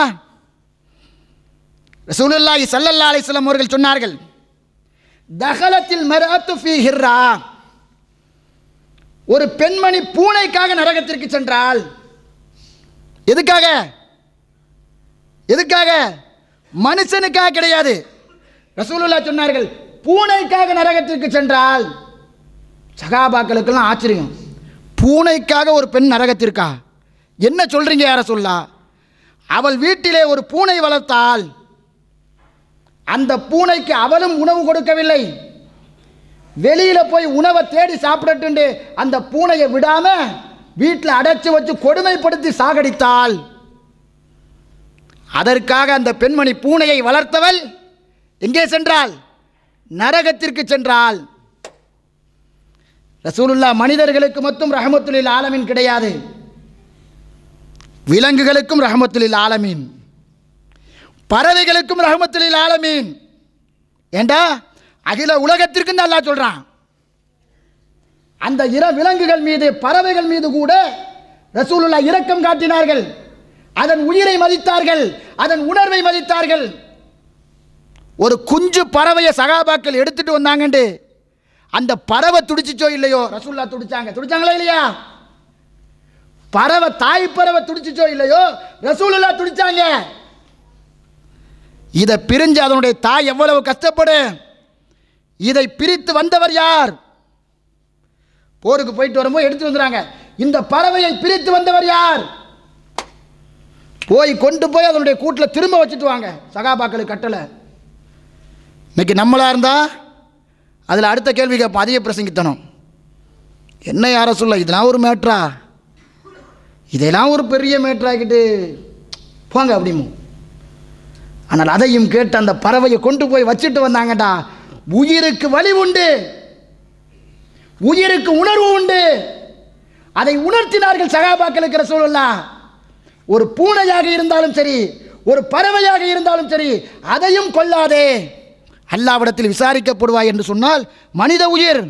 ரசூலுல்லாஹி சல்லல்லா அலிஸ்லாம் அவர்கள் சொன்னார்கள் தகலத்தில் மரத்து ஃபி ஹிர்ரா ஒரு பெண்மணி பூனைக்காக நரகத்திற்கு சென்றால் எதுக்காக எதுக்காக மனுஷனுக்காக கிடையாது ரசூலுல்லா சொன்னார்கள் பூனைக்காக நரகத்திற்கு சென்றால் சகாபாக்களுக்கெல்லாம் ஆச்சரியம் பூனைக்காக ஒரு பெண் நரகத்திற்கா என்ன சொல்கிறீங்க யார சொல்லா அவள் வீட்டிலே ஒரு பூனை வளர்த்தால் அந்த பூனைக்கு அவளும் உணவு கொடுக்கவில்லை வெளியில் போய் உணவை தேடி சாப்பிடட்டு அந்த பூனையை விடாமல் வீட்டில் அடைச்சி வச்சு கொடுமைப்படுத்தி சாகடித்தாள் அதற்காக அந்த பெண்மணி பூனையை வளர்த்தவள் எங்கே சென்றாள் நரகத்திற்கு சென்றாள் ரசூலுல்லா மனிதர்களுக்கு மட்டும் ரஹமத்துலில் ஆலமீன் கிடையாது விலங்குகளுக்கும் ரஹமத்துலில் ஆலமீன் பறவைகளுக்கும் ரஹமத்துலில் ஆலமீன் ஏண்டா அகில உலகத்திற்கும் நல்லா சொல்கிறான் அந்த இர விலங்குகள் மீது பறவைகள் மீது கூட ரசூலுல்லா இரக்கம் காட்டினார்கள் அதன் உயிரை மதித்தார்கள் அதன் உணர்வை மதித்தார்கள் ஒரு குஞ்சு பறவையை சகாபாக்கள் எடுத்துட்டு வந்தாங்கண்டு அந்த பறவை துடிச்சிச்சோ இல்லையோ ரசூல்லா துடிச்சாங்க துடிச்சாங்களா இல்லையா பறவை தாய் பறவை துடிச்சிச்சோ இல்லையோ ரசூலுல்லா துடிச்சாங்க இதை பிரிஞ்சு அதனுடைய தாய் எவ்வளவு கஷ்டப்படு இதை பிரித்து வந்தவர் யார் போருக்கு போயிட்டு வரும்போது எடுத்து வந்துறாங்க இந்த பறவையை பிரித்து வந்தவர் யார் போய் கொண்டு போய் அதனுடைய கூட்டில் திரும்ப வச்சுட்டு வாங்க சகாபாக்களுக்கு கட்டலை இன்னைக்கு நம்மளாக இருந்தால் அதில் அடுத்த கேள்வி கேட்போம் அதிக பிரசங்கித்தனும் என்ன யாரை சொல்ல இதெல்லாம் ஒரு மேட்ரா இதெல்லாம் ஒரு பெரிய மேட்ராகிட்டு போங்க அப்படிமோ ஆனால் அதையும் கேட்டு அந்த பறவையை கொண்டு போய் வச்சுட்டு வந்தாங்கடா உயிருக்கு வலி உண்டு உயிருக்கு உணர்வு உண்டு அதை உணர்த்தினார்கள் இருக்கிற ரசூலுல்லா ஒரு பூனையாக இருந்தாலும் சரி ஒரு பறவையாக இருந்தாலும் சரி அதையும் கொல்லாதே அல்லாவிடத்தில் விசாரிக்கப்படுவாய் என்று சொன்னால் மனித உயிர்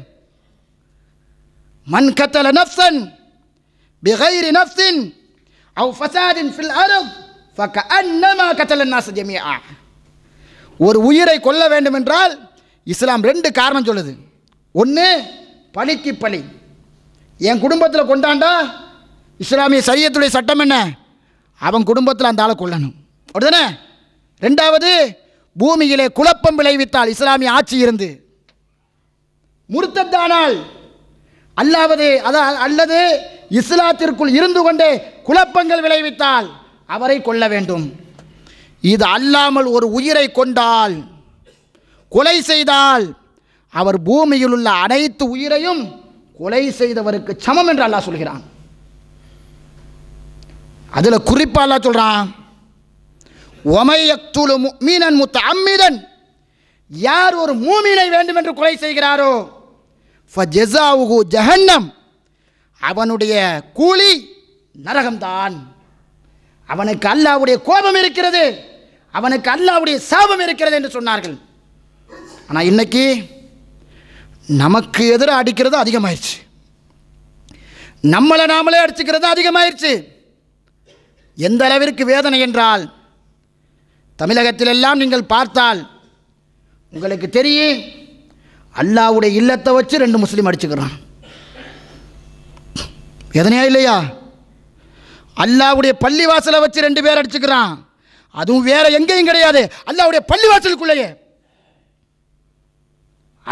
மண் கத்தல நப்சன் பிகைரி நப்சின் அவ் ஃபசாதின் ஃபில் அருப் ஒரு உயிரை கொல்ல வேண்டும் என்றால் இஸ்லாம் ரெண்டு காரணம் சொல்லுது ஒன்று பழிக்கு பழி என் குடும்பத்தில் கொண்டாண்டா இஸ்லாமிய சரியத்துடைய சட்டம் என்ன அவன் குடும்பத்தில் அந்த ஆளை கொல்லணும் அப்படிதானே ரெண்டாவது பூமியிலே குழப்பம் விளைவித்தால் இஸ்லாமிய ஆட்சி இருந்து முருத்தத்தானால் அல்லாவது அதான் அல்லது இஸ்லாத்திற்குள் இருந்து கொண்டே குழப்பங்கள் விளைவித்தால் அவரை கொள்ள வேண்டும் இது அல்லாமல் ஒரு உயிரை கொண்டால் கொலை செய்தால் அவர் பூமியில் உள்ள அனைத்து உயிரையும் கொலை செய்தவருக்கு சமம் என்று அல்லாஹ் சொல்கிறான் அதில் குறிப்பாக அல்லாஹ் சொல்கிறான் ஒமையக்துலு மீனன் முத்த அம்மிதன் யார் ஒரு மூமீனை வேண்டும் என்று கொலை செய்கிறாரோ ஃபஜெசாவுகு ஜஹன்னம் அவனுடைய கூலி நரகம்தான் அவனுக்கு அல்லாவுடைய கோபம் இருக்கிறது அவனுக்கு அல்லாவுடைய சாபம் இருக்கிறது என்று சொன்னார்கள் ஆனால் இன்னைக்கு நமக்கு எதிராக அடிக்கிறது அதிகமாயிருச்சு நம்மளை நாமளே அடிச்சுக்கிறது அதிகமாயிருச்சு எந்த அளவிற்கு வேதனை என்றால் தமிழகத்திலெல்லாம் நீங்கள் பார்த்தால் உங்களுக்கு தெரியும் அல்லாவுடைய இல்லத்தை வச்சு ரெண்டு முஸ்லீம் அடிச்சுக்கிறான் வேதனையா இல்லையா அல்லாவுடைய பள்ளி வாசலை வச்சு ரெண்டு பேர் அடிச்சுக்கிறான் அதுவும் வேற எங்கேயும் கிடையாது அல்லாவுடைய பள்ளி வாசலுக்குள்ளேயே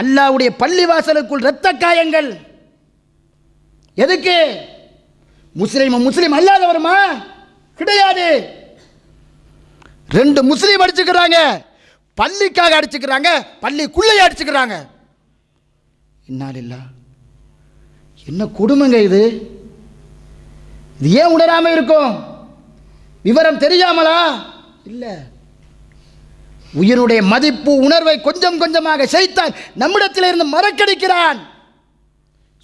அல்லாவுடைய பள்ளி வாசலுக்குள் இரத்த காயங்கள் எதுக்கு முஸ்லீம் முஸ்லீம் அல்லாதவருமா கிடையாது ரெண்டு முஸ்லீம் அடிச்சுக்கிறாங்க பள்ளிக்காக அடிச்சுக்கிறாங்க பள்ளிக்குள்ளேயே அடிச்சுக்கிறாங்க என்ன கொடுமைங்க இது இது ஏன் உணராமல் இருக்கும் விவரம் தெரியாமலா இல்லை உயிருடைய மதிப்பு உணர்வை கொஞ்சம் கொஞ்சமாக செய்தான் நம்மிடத்தில் இருந்து மறக்கடிக்கிறான்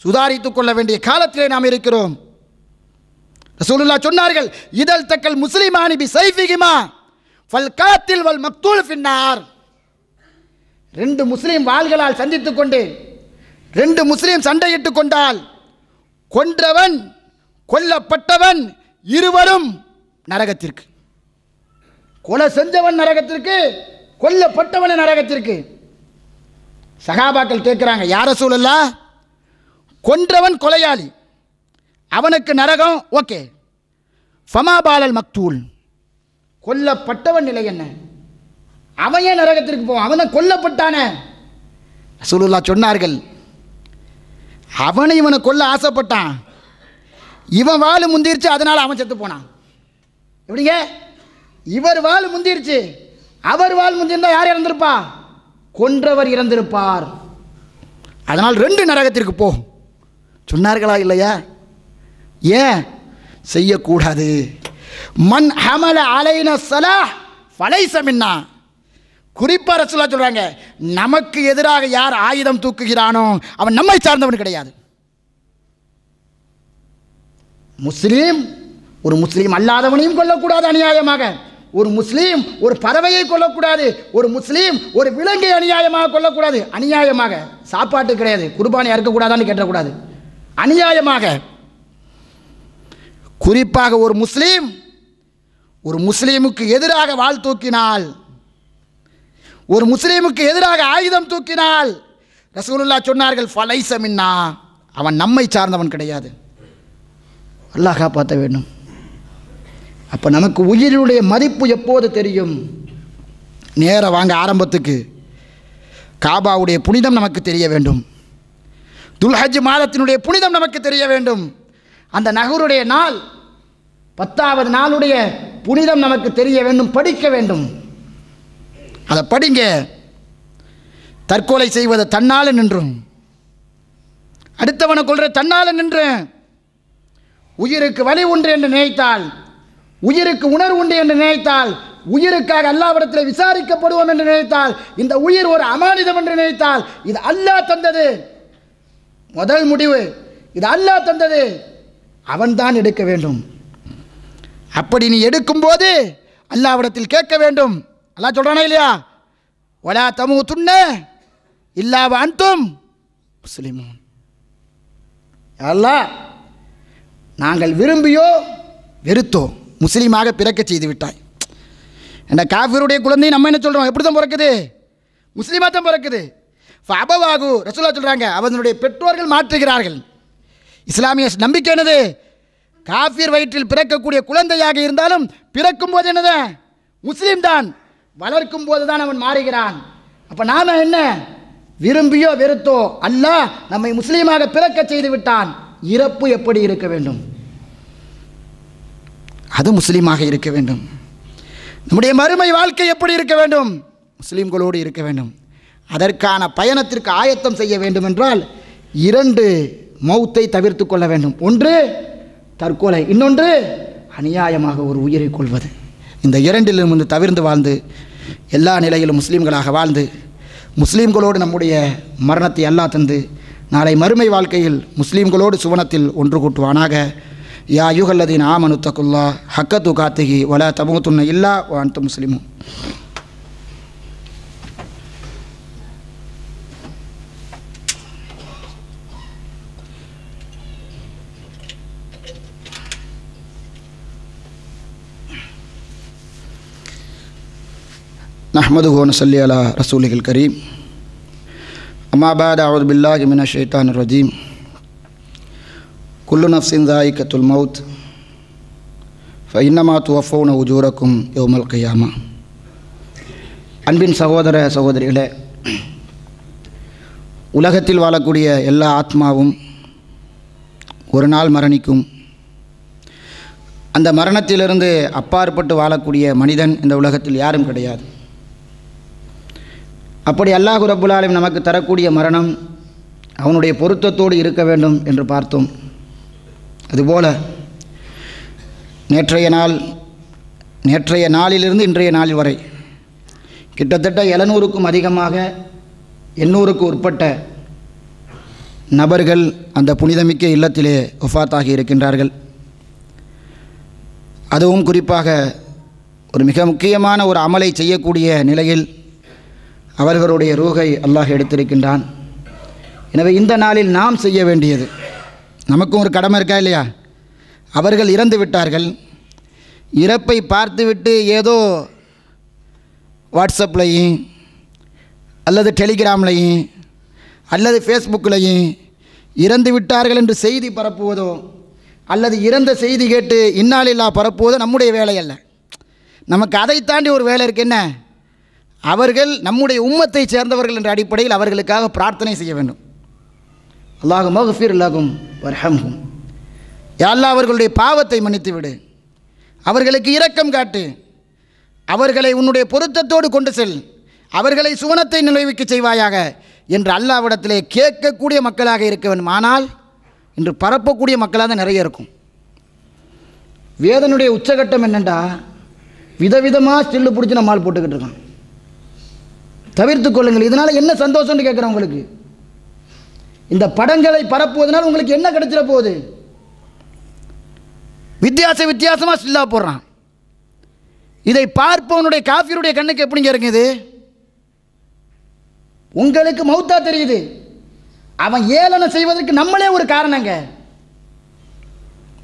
சுதாரித்துக் கொள்ள வேண்டிய காலத்திலே நாம் இருக்கிறோம் ரசூலுல்லா சொன்னார்கள் இதழ் தக்கல் முஸ்லிமானிபி சைஃபிகிமா ஃபல் காத்தில் வல் மக்தூல் பின்னார் ரெண்டு முஸ்லீம் வாள்களால் சந்தித்துக் கொண்டு ரெண்டு முஸ்லீம் சண்டையிட்டு கொண்டால் கொன்றவன் கொல்லப்பட்டவன் இருவரும் நரகத்திற்கு கொலை செஞ்சவன் நரகத்திற்கு கொல்லப்பட்டவன் நரகத்திற்கு சகாபாக்கள் கேட்குறாங்க யார சூழல்ல கொன்றவன் கொலையாளி அவனுக்கு நரகம் ஓகே ஃபமாபாலல் மக்தூல் கொல்லப்பட்டவன் நிலை என்ன அவன் ஏன் நரகத்திற்கு போவான் அவன் கொல்லப்பட்டான சூழல்லா சொன்னார்கள் அவனை இவனை கொல்ல ஆசைப்பட்டான் இவன் வாள் முந்திருச்சு அதனால் அவன் செத்து போனான் எப்படிங்க இவர் வாள் முந்திருச்சு அவர் வாள் முந்திருந்தால் யார் இறந்திருப்பா கொன்றவர் இறந்திருப்பார் அதனால் ரெண்டு நரகத்திற்கு போ சொன்னார்களா இல்லையா ஏன் செய்யக்கூடாது மண் ஹமல அலைன சலா ஃபலை சமின்னா குறிப்பாக சொல்லா சொல்கிறாங்க நமக்கு எதிராக யார் ஆயுதம் தூக்குகிறானோ அவன் நம்மை சார்ந்தவன் கிடையாது முஸ்லீம் ஒரு முஸ்லீம் அல்லாதவனையும் கொல்லக்கூடாது அநியாயமாக ஒரு முஸ்லீம் ஒரு பறவையை கொல்லக்கூடாது ஒரு முஸ்லீம் ஒரு விலங்கை அநியாயமாக கொல்லக்கூடாது அநியாயமாக சாப்பாட்டு கிடையாது குர்பானை அறுக்கக்கூடாதான்னு கேட்டக்கூடாது அநியாயமாக குறிப்பாக ஒரு முஸ்லீம் ஒரு முஸ்லீமுக்கு எதிராக வாழ் தூக்கினால் ஒரு முஸ்லீமுக்கு எதிராக ஆயுதம் தூக்கினால் ரசூலுல்லா சொன்னார்கள் ஃபலைசமின்னா அவன் நம்மை சார்ந்தவன் கிடையாது அல்லாஹ் காப்பாற்ற வேண்டும் அப்போ நமக்கு உயிரினுடைய மதிப்பு எப்போது தெரியும் நேர வாங்க ஆரம்பத்துக்கு காபாவுடைய புனிதம் நமக்கு தெரிய வேண்டும் துல்ஹஜ் மாதத்தினுடைய புனிதம் நமக்கு தெரிய வேண்டும் அந்த நகருடைய நாள் பத்தாவது நாளுடைய புனிதம் நமக்கு தெரிய வேண்டும் படிக்க வேண்டும் அதை படிங்க தற்கொலை செய்வதை தன்னால் நின்றும் அடுத்தவனை கொள்கிற தன்னால் நின்றேன் உயிருக்கு வலி உண்டு என்று நினைத்தால் உயிருக்கு உணர்வு உண்டு என்று நினைத்தால் உயிருக்காக அல்லாவிடத்தில் விசாரிக்கப்படுவோம் என்று நினைத்தால் இந்த உயிர் ஒரு அமானிதம் என்று நினைத்தால் இது அல்லாஹ் தந்தது முதல் முடிவு இது அல்லாஹ் தந்தது அவன்தான் எடுக்க வேண்டும் அப்படி நீ எடுக்கும்போது அல்லாவிடத்தில் கேட்க வேண்டும் அல்லா சொல்கிறானா இல்லையா ஒலா தமு துண்ண இல்லாவ அன்தும் முஸ்லிமோன் அல்லா நாங்கள் விரும்பியோ வெறுத்தோ முஸ்லீமாக பிறக்க செய்து விட்டாய் என்ன காஃபிருடைய குழந்தையை நம்ம என்ன சொல்கிறோம் எப்படி தான் பிறக்குது முஸ்லீமாக தான் பிறக்குது அபவாகு ரசூலா சொல்கிறாங்க அவனுடைய பெற்றோர்கள் மாற்றுகிறார்கள் இஸ்லாமிய நம்பிக்கை என்னது காஃபீர் வயிற்றில் பிறக்கக்கூடிய குழந்தையாக இருந்தாலும் பிறக்கும் போது என்னது முஸ்லீம் தான் வளர்க்கும் போது தான் அவன் மாறுகிறான் அப்போ நாம் என்ன விரும்பியோ வெறுத்தோ அல்ல நம்மை முஸ்லீமாக பிறக்க செய்து விட்டான் இறப்பு எப்படி இருக்க வேண்டும் அது முஸ்லீமாக இருக்க வேண்டும் நம்முடைய மறுமை வாழ்க்கை எப்படி இருக்க வேண்டும் முஸ்லீம்களோடு இருக்க வேண்டும் அதற்கான பயணத்திற்கு ஆயத்தம் செய்ய வேண்டும் என்றால் இரண்டு மௌத்தை தவிர்த்து கொள்ள வேண்டும் ஒன்று தற்கொலை இன்னொன்று அநியாயமாக ஒரு உயிரை கொள்வது இந்த இரண்டிலும் வந்து தவிர்ந்து வாழ்ந்து எல்லா நிலையிலும் முஸ்லீம்களாக வாழ்ந்து முஸ்லீம்களோடு நம்முடைய மரணத்தை அல்லா தந்து நாளை மறுமை வாழ்க்கையில் முஸ்லீம்களோடு சுவனத்தில் ஒன்று கூட்டுவானாக யா யுகல்லதின் ஆமனு தகுல்லா ஹக்கத்து காத்திகி வல தமுகத்துன்ன இல்லா வாழ்த்து முஸ்லீமும் நஹமது ஹோன் சல்லி அலா ரசூலிகள் கரீம் அம்மா பாத் அவுத் பில்லாஹ் மின ஷேத்தான் ரஜீம் குல்லு நஃப்சின் தாயிக்கத்துல் மவுத் இன்னமா துவஃபோன உஜூரக்கும் யோமல் கையாமா அன்பின் சகோதர சகோதரிகளே உலகத்தில் வாழக்கூடிய எல்லா ஆத்மாவும் ஒரு நாள் மரணிக்கும் அந்த மரணத்திலிருந்து அப்பாற்பட்டு வாழக்கூடிய மனிதன் இந்த உலகத்தில் யாரும் கிடையாது அப்படி அல்லாஹு ரபுல்லாலும் நமக்கு தரக்கூடிய மரணம் அவனுடைய பொருத்தத்தோடு இருக்க வேண்டும் என்று பார்த்தோம் அதுபோல நேற்றைய நாள் நேற்றைய நாளிலிருந்து இன்றைய நாள் வரை கிட்டத்தட்ட எழுநூறுக்கும் அதிகமாக எண்ணூறுக்கு உட்பட்ட நபர்கள் அந்த புனிதமிக்க இல்லத்திலே ஒஃபாத்தாகி இருக்கின்றார்கள் அதுவும் குறிப்பாக ஒரு மிக முக்கியமான ஒரு அமலை செய்யக்கூடிய நிலையில் அவர்களுடைய ரூகை அல்லாஹ் எடுத்திருக்கின்றான் எனவே இந்த நாளில் நாம் செய்ய வேண்டியது நமக்கும் ஒரு கடமை இருக்கா இல்லையா அவர்கள் இறந்து விட்டார்கள் இறப்பை பார்த்துவிட்டு ஏதோ வாட்ஸ்அப்லையும் அல்லது டெலிகிராம்லையும் அல்லது ஃபேஸ்புக்கிலையும் இறந்து விட்டார்கள் என்று செய்தி பரப்புவதோ அல்லது இறந்த செய்தி கேட்டு இன்னாலில்லா பரப்புவதோ நம்முடைய வேலை நமக்கு அதை தாண்டி ஒரு வேலை இருக்குது என்ன அவர்கள் நம்முடைய உம்மத்தை சேர்ந்தவர்கள் என்ற அடிப்படையில் அவர்களுக்காக பிரார்த்தனை செய்ய வேண்டும் அல்லாஹு மஹஃபீர் அல்லாகும் வர்ஹம்ஹும் யாழ்லா அவர்களுடைய பாவத்தை மன்னித்து விடு அவர்களுக்கு இரக்கம் காட்டு அவர்களை உன்னுடைய பொருத்தத்தோடு கொண்டு செல் அவர்களை சுவனத்தை நினைவுக்கு செய்வாயாக என்று அல்லாவிடத்திலே கேட்கக்கூடிய மக்களாக இருக்க வேண்டும் ஆனால் இன்று பரப்பக்கூடிய மக்களாக தான் நிறைய இருக்கும் வேதனுடைய உச்சகட்டம் என்னென்றா விதவிதமாக ஸ்டில்லு பிடிச்சி நம்மால் போட்டுக்கிட்டு இருக்கான் தவிர்த்து கொள்ளுங்கள் இதனால் என்ன சந்தோஷம்னு கேட்குறேன் உங்களுக்கு இந்த படங்களை பரப்புவதனால் உங்களுக்கு என்ன கிடைச்சிட போகுது வித்தியாச வித்தியாசமாக சில்லா போடுறான் இதை பார்ப்பவனுடைய காஃபியருடைய கண்ணுக்கு எப்படிங்க இருக்குது உங்களுக்கு மௌத்தா தெரியுது அவன் ஏளனம் செய்வதற்கு நம்மளே ஒரு காரணங்க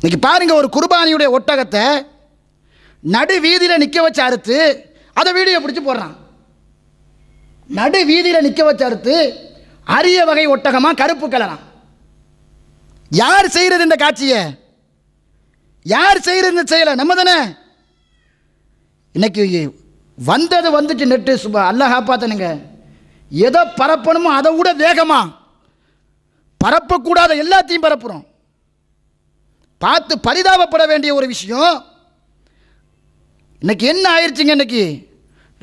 இன்னைக்கு பாருங்கள் ஒரு குர்பானியுடைய ஒட்டகத்தை நடு வீதியில் நிற்க வச்சு அறுத்து அதை வீடியோ பிடிச்சி போடுறான் நடு வீதியில் நிற்க வச்சறுத்து அரிய வகை ஒட்டகமாக கருப்பு கலரா யார் செய்கிறது இந்த காட்சியை யார் செய்கிறது இந்த செயலை நம்ம தானே இன்னைக்கு வந்தது வந்துட்டு நெட்டு சுபா அல்ல காப்பாத்தனுங்க எதை பரப்பணுமோ அதை விட வேகமாக பரப்பக்கூடாத எல்லாத்தையும் பரப்புகிறோம் பார்த்து பரிதாபப்பட வேண்டிய ஒரு விஷயம் இன்னைக்கு என்ன ஆயிடுச்சுங்க இன்னைக்கு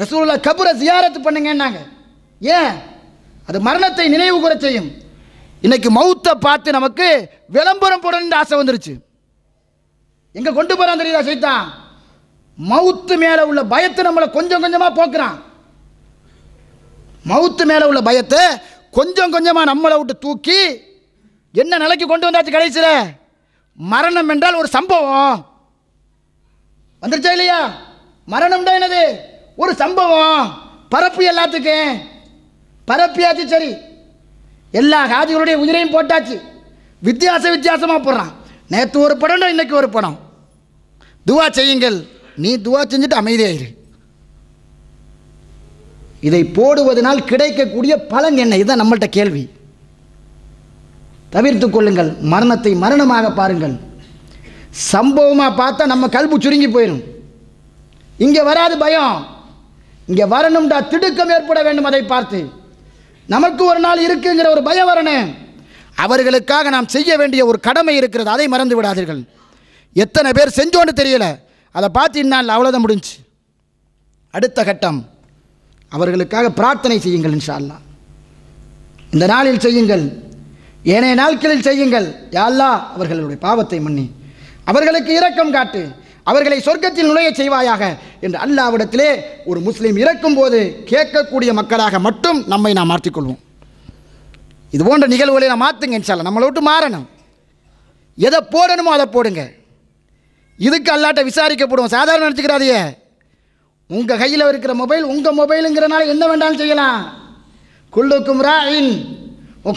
ரசூல்லா கபுரை ஜியாரத்து பண்ணுங்கன்னாங்க ஏன் அது மரணத்தை நினைவு கூற செய்யும் இன்னைக்கு மௌத்தை பார்த்து நமக்கு விளம்பரம் போடணும் ஆசை வந்துருச்சு எங்கே கொண்டு போறான் தெரியுதா சைத்தான் மவுத்து மேலே உள்ள பயத்தை நம்மளை கொஞ்சம் கொஞ்சமாக போக்குறான் மவுத்து மேலே உள்ள பயத்தை கொஞ்சம் கொஞ்சமாக நம்மளை விட்டு தூக்கி என்ன நிலைக்கு கொண்டு வந்தாச்சு கடைசியில் மரணம் என்றால் ஒரு சம்பவம் வந்துருச்சா இல்லையா தான் என்னது ஒரு சம்பவம் பரப்பு எல்லாத்துக்கும் பரப்பியாச்சு சரி எல்லா ஹாஜிகளுடைய உயிரையும் போட்டாச்சு வித்தியாச வித்தியாசமாக போடுறான் நேற்று ஒரு படம் இன்னைக்கு ஒரு படம் துவா செய்யுங்கள் நீ துவா செஞ்சுட்டு அமைதியாயிரு இதை போடுவதனால் கிடைக்கக்கூடிய பலன் என்ன இதுதான் நம்மள்கிட்ட கேள்வி தவிர்த்து கொள்ளுங்கள் மரணத்தை மரணமாக பாருங்கள் சம்பவமாக பார்த்தா நம்ம கல்பு சுருங்கி போயிடும் இங்கே வராது பயம் இங்கே வரணும்டா திடுக்கம் ஏற்பட வேண்டும் அதை பார்த்து நமக்கு ஒரு நாள் இருக்குங்கிற ஒரு பயம் வரணே அவர்களுக்காக நாம் செய்ய வேண்டிய ஒரு கடமை இருக்கிறது அதை மறந்து விடாதீர்கள் எத்தனை பேர் செஞ்சோன்னு தெரியல அதை பார்த்தீங்கன்னா அவ்வளோதான் முடிஞ்சு அடுத்த கட்டம் அவர்களுக்காக பிரார்த்தனை செய்யுங்கள் இன்ஷா இந்த நாளில் செய்யுங்கள் ஏனைய நாட்களில் செய்யுங்கள் யாழ்லா அவர்களுடைய பாவத்தை மன்னி அவர்களுக்கு இரக்கம் காட்டு அவர்களை சொர்க்கத்தில் நுழைய செய்வாயாக என்று அல்லாவிடத்திலே ஒரு முஸ்லீம் இறக்கும் போது கேட்கக்கூடிய மக்களாக மட்டும் நம்மை நாம் மாற்றிக்கொள்வோம் இது போன்ற நிகழ்வுகளை நான் மாற்றுங்க இன்ஷால்ல நம்மளை விட்டு மாறணும் எதை போடணுமோ அதை போடுங்க இதுக்கு அல்லாட்ட விசாரிக்கப்படுவோம் சாதாரண நினச்சிக்கிறாதையே உங்கள் கையில் இருக்கிற மொபைல் உங்கள் மொபைலுங்கிறனால என்ன வேண்டாலும் செய்யலாம் குள்ளுக்கும் ராயின்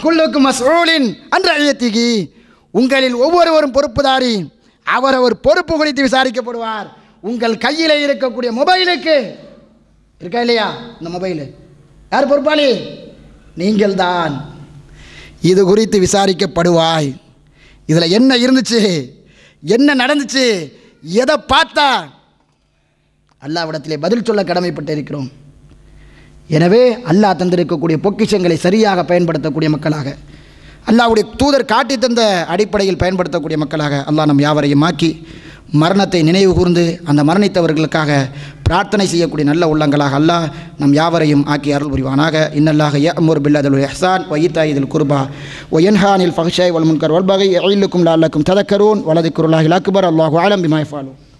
குள்ளுக்கும் மசூலின் அன்ற உங்களில் ஒவ்வொருவரும் பொறுப்புதாரி அவர் அவர் பொறுப்பு குறித்து விசாரிக்கப்படுவார் உங்கள் கையில் இருக்கக்கூடிய மொபைலுக்கு இருக்கா இல்லையா இந்த மொபைலு யார் பொறுப்பாளி நீங்கள் தான் இது குறித்து விசாரிக்கப்படுவாய் இதில் என்ன இருந்துச்சு என்ன நடந்துச்சு எதை பார்த்தா அல்லாவிடத்திலே பதில் சொல்ல கடமைப்பட்டு இருக்கிறோம் எனவே அல்லாஹ் தந்திருக்கக்கூடிய பொக்கிஷங்களை சரியாக பயன்படுத்தக்கூடிய மக்களாக அல்லாவுடைய தூதர் காட்டி தந்த அடிப்படையில் பயன்படுத்தக்கூடிய மக்களாக அல்லாஹ் நம் யாவரையும் ஆக்கி மரணத்தை நினைவு கூர்ந்து அந்த மரணித்தவர்களுக்காக பிரார்த்தனை செய்யக்கூடிய நல்ல உள்ளங்களாக அல்லாஹ் நம் யாவரையும் ஆக்கி அருள் புரிவானாக இன்னல்லாக ய அமூர் பில்லாதல் எஹ்சான் வயித்தா இதில் குர்பா ஒயன்ஹானில் ஃபஹ்ஷாய் வல்முன்கர் வல்பகை எயிலுக்கும் லாலக்கும் ததக்கரூன் வலது குருலாஹில் அக்பர் அல்லாஹு ஆலம் பிமாய்ஃபாலும்